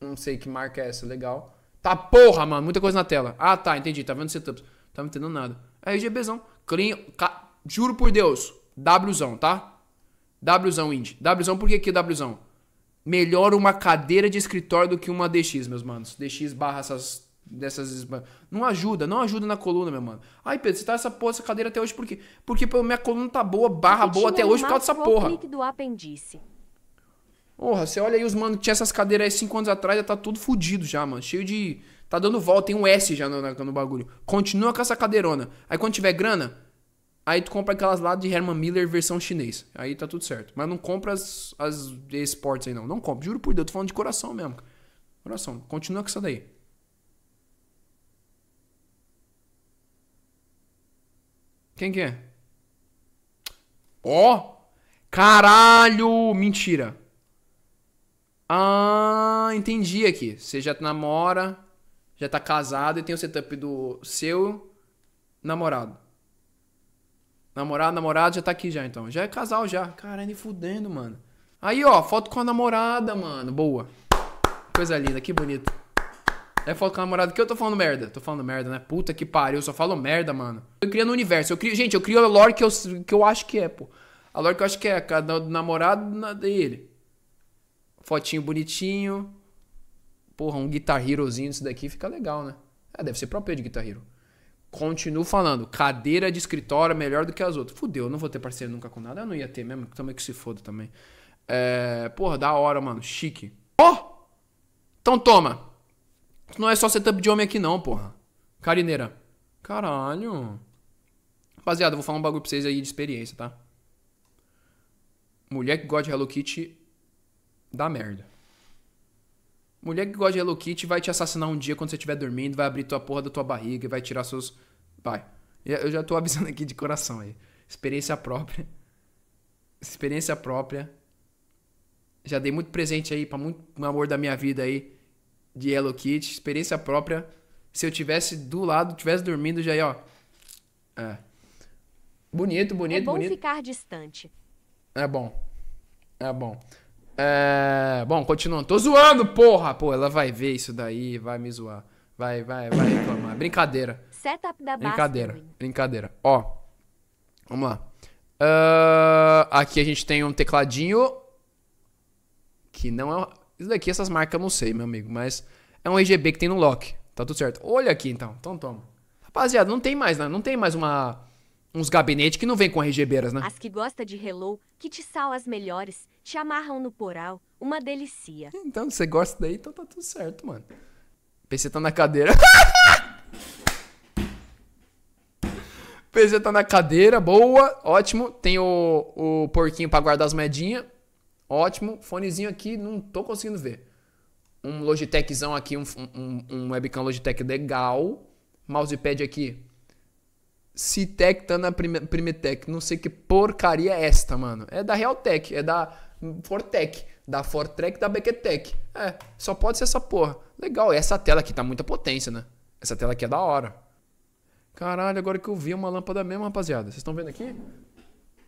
A: não sei que marca é essa, legal. Tá porra, mano, muita coisa na tela. Ah, tá, entendi. Tá vendo setups. Tava tá entendendo nada. RGBzão. Clean, Juro por Deus. Wzão, tá? Wzão, Indy. Wzão, por que que Wzão? Melhor uma cadeira de escritório do que uma DX, meus manos. DX barra essas dessas. Não ajuda, não ajuda na coluna, meu mano. Ai, Pedro, você tá essa porra, essa cadeira até hoje por quê? Porque minha coluna tá boa, barra boa até hoje por causa dessa porra. clique do apendíce. Porra, você olha aí os mano, tinha essas cadeiras aí 5 anos atrás, já tá tudo fodido já, mano. Cheio de. Tá dando volta, tem um S já no, no, bagulho. Continua com essa cadeirona. Aí quando tiver grana, Aí tu compra aquelas lá de Herman Miller versão chinês. Aí tá tudo certo. Mas não compra as, as esportes aí, não. Não compra. Juro por Deus, tô falando de coração mesmo. Coração. Continua com essa daí. Quem que é? Ó! Oh! Caralho! Mentira! Ah, entendi aqui. Você já namora, já tá casado e tem o setup do seu namorado. Namorado, namorado, já tá aqui já, então. Já é casal já. Caralho, fudendo, mano. Aí, ó, foto com a namorada, mano. Boa. Coisa linda, que bonito. É foto com a namorada que eu tô falando merda. Tô falando merda, né? Puta que pariu, eu só falo merda, mano. Eu crio no universo. Eu crio... Gente, eu crio a lore que eu, que eu acho que é, pô. A lore que eu acho que é, cada namorado dele. Fotinho bonitinho. Porra, um Guitar Herozinho disso daqui fica legal, né? É, deve ser próprio de Guitar Hero. Continuo falando, cadeira de escritório é melhor do que as outras. Fudeu, eu não vou ter parceiro nunca com nada. Eu não ia ter mesmo, também que se foda também. É, porra, da hora, mano. Chique. Ó! Oh! Então toma. Não é só setup de homem aqui não, porra. Carineira. Caralho. Rapaziada, vou falar um bagulho pra vocês aí de experiência, tá? Mulher que gosta de Hello Kitty dá merda. Mulher que gosta de Hello Kitty vai te assassinar um dia quando você estiver dormindo, vai abrir tua porra da tua barriga, vai tirar seus pai. Eu já tô avisando aqui de coração aí. Experiência própria. Experiência própria. Já dei muito presente aí para muito amor da minha vida aí de Hello Kitty. Experiência própria. Se eu tivesse do lado, tivesse dormindo, já aí, ó. É. Bonito, bonito, bonito. É bom bonito. ficar distante. É bom. É bom. É... Bom, continuando. Tô zoando, porra! Pô, ela vai ver isso daí, vai me zoar. Vai, vai, vai reclamar. Brincadeira. Setup da base. Brincadeira, brincadeira. Ó, vamos lá. Uh, aqui a gente tem um tecladinho. Que não é. Isso daqui, essas marcas eu não sei, meu amigo. Mas é um RGB que tem no lock. Tá tudo certo. Olha aqui então. Então toma. Rapaziada, não tem mais, né? Não tem mais uma. Uns gabinetes que não vem com RGBeiras, né? As que gosta de Hello, que te sal as melhores, te amarram no poral, uma delícia. Então, você gosta daí, então tá tudo certo, mano. PC tá na cadeira. PZ tá na cadeira, boa, ótimo. Tem o, o porquinho para guardar as moedinhas, ótimo. Fonezinho aqui, não tô conseguindo ver. Um Logitechzão aqui, um, um, um webcam Logitech legal. Mousepad aqui, Citec tá na Primetech. Não sei que porcaria é esta, mano. É da Realtech, é da Fortec, da Fortrec, da Bequetec. É, só pode ser essa porra. Legal, e essa tela aqui tá muita potência, né? Essa tela aqui é da hora. Caralho, agora que eu vi é uma lâmpada mesmo, rapaziada. Vocês estão vendo aqui?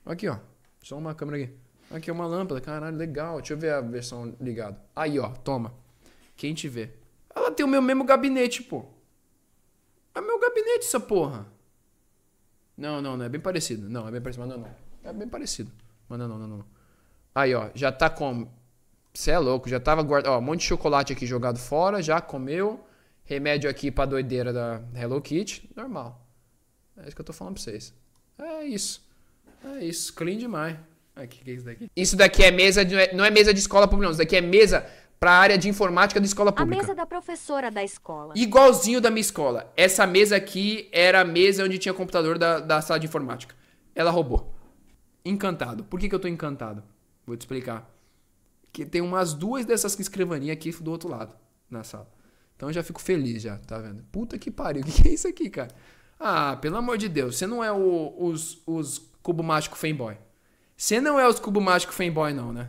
A: Aqui, ó. Só uma câmera aqui. Aqui é uma lâmpada, caralho, legal. Deixa eu ver a versão ligada. Aí, ó, toma. Quem te vê. Ela tem o meu mesmo gabinete, pô. É meu gabinete essa porra. Não, não, não. É bem parecido. Não, é bem parecido. Mas não, não. É bem parecido. Mas não, não, não, não. Aí, ó. Já tá como? Você é louco. Já tava guardado. Ó, um monte de chocolate aqui jogado fora. Já comeu. Remédio aqui pra doideira da Hello Kitty, normal. É isso que eu tô falando pra vocês. É isso. É isso, clean demais. Aqui, que é isso daqui? Isso daqui é mesa, de, não é mesa de escola pública, não. Isso daqui é mesa pra área de informática da escola pública. A mesa da professora da escola. Igualzinho da minha escola. Essa mesa aqui era a mesa onde tinha computador da, da sala de informática. Ela roubou. Encantado. Por que, que eu tô encantado? Vou te explicar. Que tem umas duas dessas escrivaninhas aqui do outro lado, na sala. Então eu já fico feliz já, tá vendo? Puta que pariu, o que, é isso aqui, cara? Ah, pelo amor de Deus, você não é o, os, os cubo mágico fanboy. Você não é os cubo mágico fanboy não, né?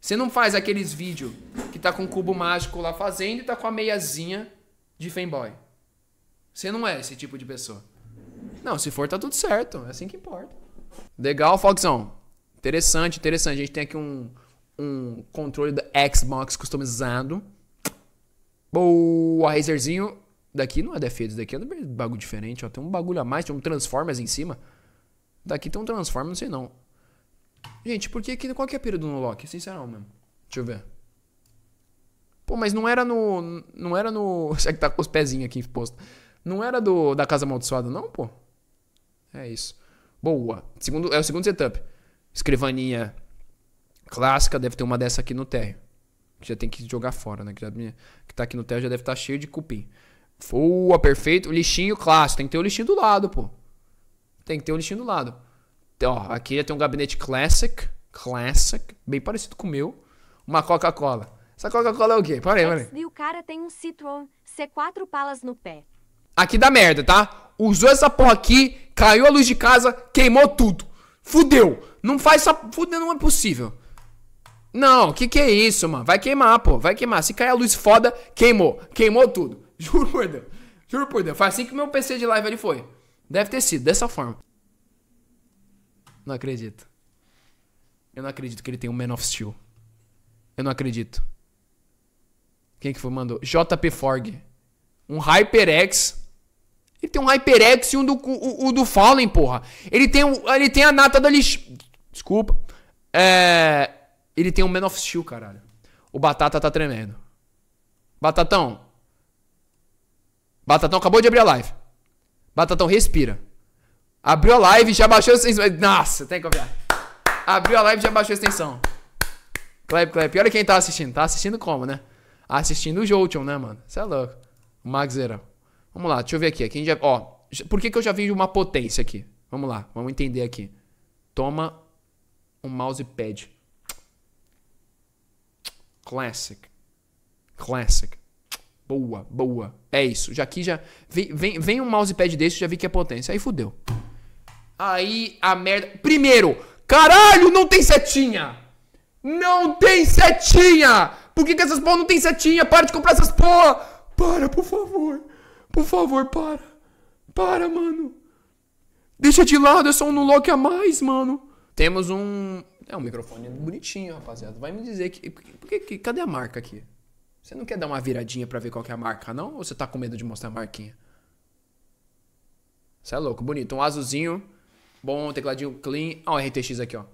A: Você não faz aqueles vídeos que tá com o cubo mágico lá fazendo e tá com a meiazinha de fanboy. Você não é esse tipo de pessoa. Não, se for, tá tudo certo. É assim que importa. Legal, Foxão. Interessante, interessante. A gente tem aqui um, um controle da Xbox customizado. Boa, Razerzinho. Daqui não é defeito, daqui é um bagulho diferente, ó. Tem um bagulho a mais, tem um Transformers em cima. Daqui tem um Transformers, não sei não. Gente, por que aqui. Qual que é a pira do Nolok? É sincerão mesmo. Deixa eu ver. Pô, mas não era no. Não era no. Será que tá com os pezinhos aqui exposto? Não era do da Casa Amaldiçoada, não, pô? É isso. Boa. Segundo, é o segundo setup. Escrivaninha clássica, deve ter uma dessa aqui no térreo que já tem que jogar fora, né? Que, já, que tá aqui no teto já deve estar tá cheio de cupim. Boa, perfeito. lixinho clássico. Tem que ter o lixinho do lado, pô. Tem que ter o lixinho do lado. Então, ó, aqui já tem um gabinete classic. Classic. Bem parecido com o meu. Uma Coca-Cola. Essa Coca-Cola é o quê? Pera aí, pera aí. E o cara tem um Citroën C4 palas no pé. Aqui dá merda, tá? Usou essa porra aqui, caiu a luz de casa, queimou tudo. Fudeu. Não faz essa... Fudeu, não é possível. Não, que que é isso, mano? Vai queimar, pô. Vai queimar. Se cair a luz foda, queimou. Queimou tudo. Juro por Deus. Juro por Deus. Foi assim que meu PC de live ali foi. Deve ter sido, dessa forma. Não acredito. Eu não acredito que ele tem um Man of Steel. Eu não acredito. Quem que foi mandou? JP Forg. Um HyperX. Ele tem um HyperX e um do, o, o do Fallen, porra. Ele tem, ele tem a nata da lixo. Desculpa. É, ele tem um Man of Steel, caralho. O Batata tá tremendo. Batatão. Batatão acabou de abrir a live. Batatão, respira. Abriu a live, já baixou a extensão. Nossa, tem que copiar. Abriu a live, já baixou a extensão. Clap, clap. E olha quem tá assistindo. Tá assistindo como, né? Assistindo o Joltion, né, mano? Você é louco. O Magzeirão. Vamos lá, deixa eu ver aqui. aqui já... Ó, por que, que eu já vi uma potência aqui? Vamos lá, vamos entender aqui. Toma um mousepad. Classic. Classic. Boa, boa. É isso. Já aqui já. Vem, vem, um mousepad desse, já vi que é potência. Aí fudeu. Aí a merda. Primeiro, caralho, não tem setinha! Não tem setinha! Por que, que essas porra não tem setinha? Para de comprar essas porra! Para, por favor! Por favor, para! Para, mano! Deixa de lado, é só um no lock a mais, mano! Temos um é, um microfone bonitinho, rapaziada. Vai me dizer que. que, que cadê a marca aqui? Você não quer dar uma viradinha para ver qual que é a marca, não? Ou você tá com medo de mostrar a marquinha? Você é louco, bonito. Um azulzinho, bom, tecladinho clean. Ó, oh, RTX aqui, ó.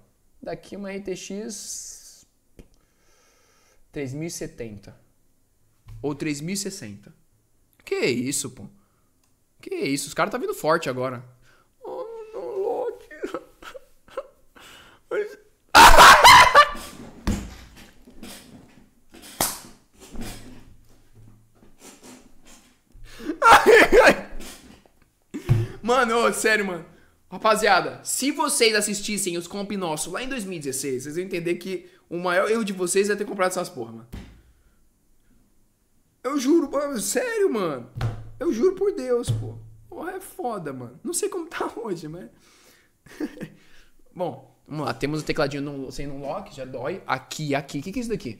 A: Daqui uma RTX 3070 ou 3060. Que isso, pô? Que isso? Os caras tá vindo forte agora. Oh, não, Lorde. Mano, ô, sério, mano. Rapaziada, se vocês assistissem os comp nosso lá em 2016, vocês vão entender que o maior erro de vocês é ter comprado essas porra, mano. Eu juro, mano, sério, mano. Eu juro por Deus, pô. Porra, é foda, mano. Não sei como tá hoje, mas. Bom, vamos lá. Ah, temos o tecladinho no, sem no lock, já dói. Aqui, aqui. O que, que é isso daqui?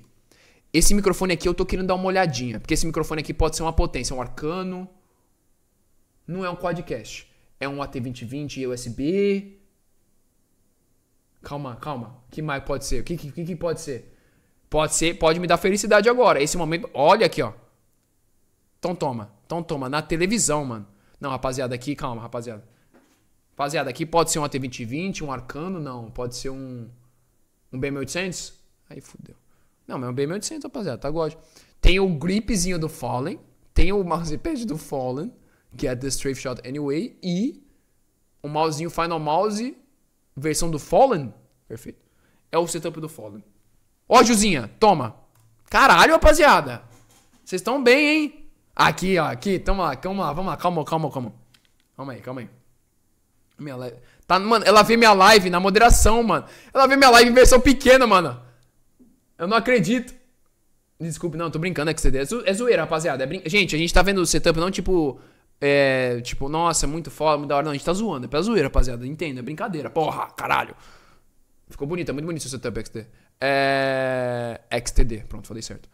A: Esse microfone aqui eu tô querendo dar uma olhadinha. Porque esse microfone aqui pode ser uma potência, um arcano. Não é um podcast. É um AT2020 USB? Calma, calma. O que mais pode ser? O que, que, que pode ser? Pode ser, pode me dar felicidade agora. Esse momento. Olha aqui, ó. Então toma. Então toma. Na televisão, mano. Não, rapaziada, aqui, calma, rapaziada. Rapaziada, aqui pode ser um AT2020, um Arcano, não. Pode ser um. Um BM800? Aí fudeu. Não, mas é um BM800, rapaziada, tá God. Tem o gripzinho do Fallen. Tem o mousepad do Fallen que é The Strafe Shot Anyway, e o mousezinho Final Mouse, versão do Fallen, perfeito, é o setup do Fallen. Ó, Juzinha, toma. Caralho, rapaziada. Vocês estão bem, hein? Aqui, ó, aqui, tamo lá, calma lá, vamos lá, calma, calma, calma. Calma aí, calma aí. Minha live. Tá, mano, ela vê minha live na moderação, mano. Ela vê minha live em versão pequena, mano. Eu não acredito. Desculpe, não, tô brincando, é que você é, é zoeira, rapaziada. É brin... Gente, a gente tá vendo o setup não tipo é, tipo, nossa, é muito foda, muito da hora. Não, a gente tá zoando, é pra zoeira, rapaziada. Entenda, é brincadeira. Porra, caralho. Ficou bonito, é muito bonito seu setup xtd É... XTD, pronto, falei certo.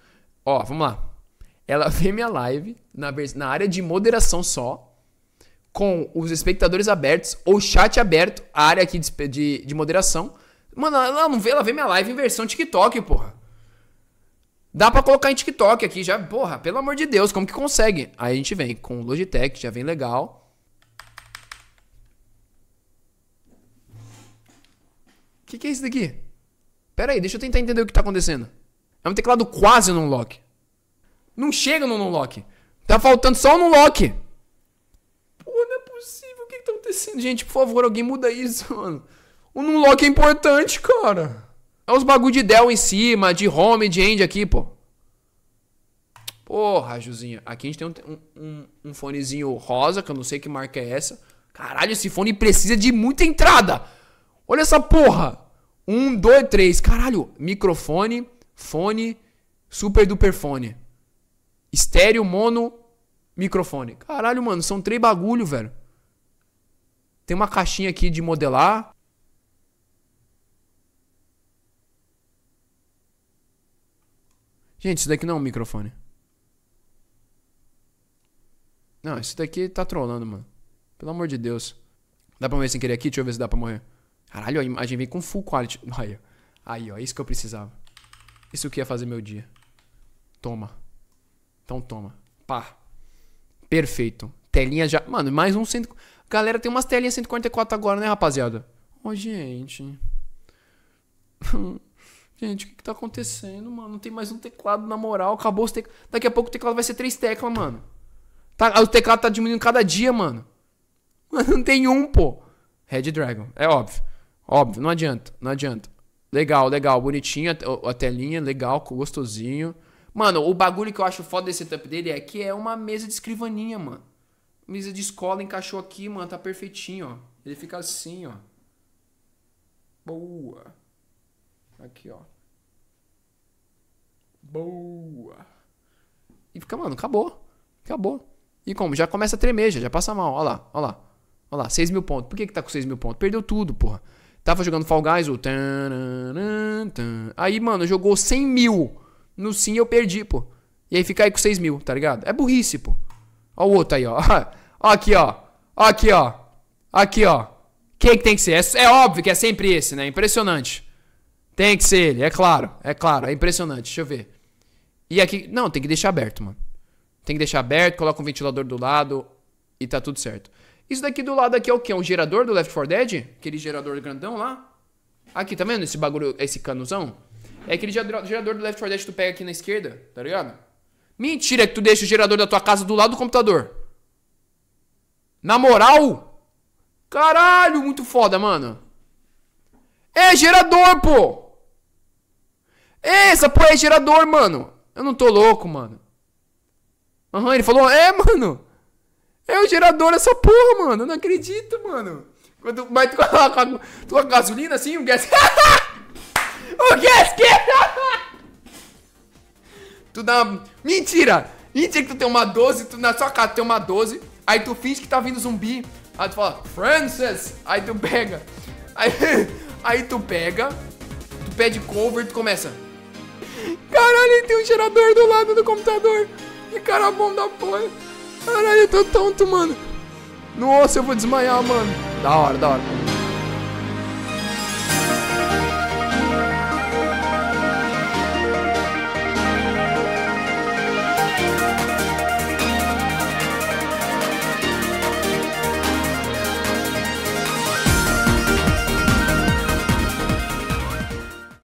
A: Ó, vamos lá. Ela vê minha live na, na área de moderação só, com os espectadores abertos ou chat aberto, a área aqui de, de, de moderação. Mano, ela não vê, ela vê minha live em versão TikTok, porra. Dá para colocar em TikTok aqui já. Porra, pelo amor de Deus, como que consegue? Aí a gente vem com o Logitech, já vem legal. O que, que é isso daqui? Pera aí, deixa eu tentar entender o que tá acontecendo. É um teclado quase no lock. Não chega no unlock. Tá faltando só no unlock. Pô, não é possível. O que, que tá acontecendo? Gente, por favor, alguém muda isso, mano. O unlock é importante, cara. É uns bagulho de Dell em cima, de home, de end aqui, pô. Porra, Juzinha. Aqui a gente tem um, um, um, fonezinho rosa, que eu não sei que marca é essa. Caralho, esse fone precisa de muita entrada. Olha essa porra. Um, dois, três. Caralho, microfone, fone, super duper fone. Estéreo, mono, microfone. Caralho, mano, são três bagulho, velho. Tem uma caixinha aqui de modelar. Gente, isso daqui não é um microfone. Não, isso daqui tá trollando, mano. Pelo amor de Deus. Dá pra morrer sem querer aqui? Deixa eu ver se dá pra morrer. Caralho, a imagem vem com full quality. Aí, ó. Aí, é ó. Isso que eu precisava. Isso que ia fazer meu dia. Toma. Então toma. Pá. Perfeito. Telinha já. Mano, mais um. Cento... Galera, tem umas telinhas 144 agora, né, rapaziada? Ô, oh, gente. Gente, o que, que tá acontecendo, mano? Não tem mais um teclado na moral. Acabou os teclados. Daqui a pouco o teclado vai ser três teclas, mano. Tá, o teclado tá diminuindo cada dia, mano. não tem um, pô. Red Dragon. É óbvio. Óbvio, não adianta. Não adianta. Legal, legal. Bonitinho a, a telinha. Legal, gostosinho. Mano, o bagulho que eu acho foda desse setup dele é que é uma mesa de escrivaninha, mano. Mesa de escola encaixou aqui, mano. Tá perfeitinho, ó. Ele fica assim, ó. Boa. Aqui, ó. Boa. E fica, mano, acabou. Acabou. E como? Já começa a tremer, já, já passa mal. Olha lá, olha lá. Olha lá, 6 mil pontos. Por que, que tá com 6 mil pontos? Perdeu tudo, porra. Tava jogando Fall Guys, o. Aí, mano, jogou 100 mil. No sim eu perdi, pô. E aí fica aí com 6 mil, tá ligado? É burrice, pô. Ó o outro aí, ó. ó aqui, ó. ó. Aqui, ó. Aqui, ó. Quem que tem que ser? É, é óbvio que é sempre esse, né? Impressionante. Tem que ser ele, é claro, é claro, é impressionante, deixa eu ver. E aqui, não, tem que deixar aberto, mano. Tem que deixar aberto, coloca um ventilador do lado e tá tudo certo. Isso daqui do lado aqui é o quê? É um gerador do Left 4 Dead? Aquele gerador grandão lá? Aqui, tá vendo esse bagulho, esse canuzão? É aquele gerador do Left 4 Dead que tu pega aqui na esquerda, tá ligado? Mentira que tu deixa o gerador da tua casa do lado do computador. Na moral? Caralho, muito foda, mano. É gerador, pô! essa porra é gerador, mano. Eu não tô louco, mano. Aham, uhum, ele falou, é, mano. É o gerador essa porra, mano. Eu não acredito, mano. Quando, mas tu coloca, tu gasolina assim, o gas, o gas que... tu dá uma... Mentira! Mentira que tu tem uma 12, tu na sua casa tem uma 12, aí tu finge que tá vindo zumbi, aí tu fala, Francis! Aí tu pega... Aí, aí tu pega, tu pede cover, e tu começa... Caralho, tem um gerador do lado do computador. Que cara bom da porra. Caralho, eu tô tonto, mano. Nossa, eu vou desmaiar, mano. Da hora, da hora.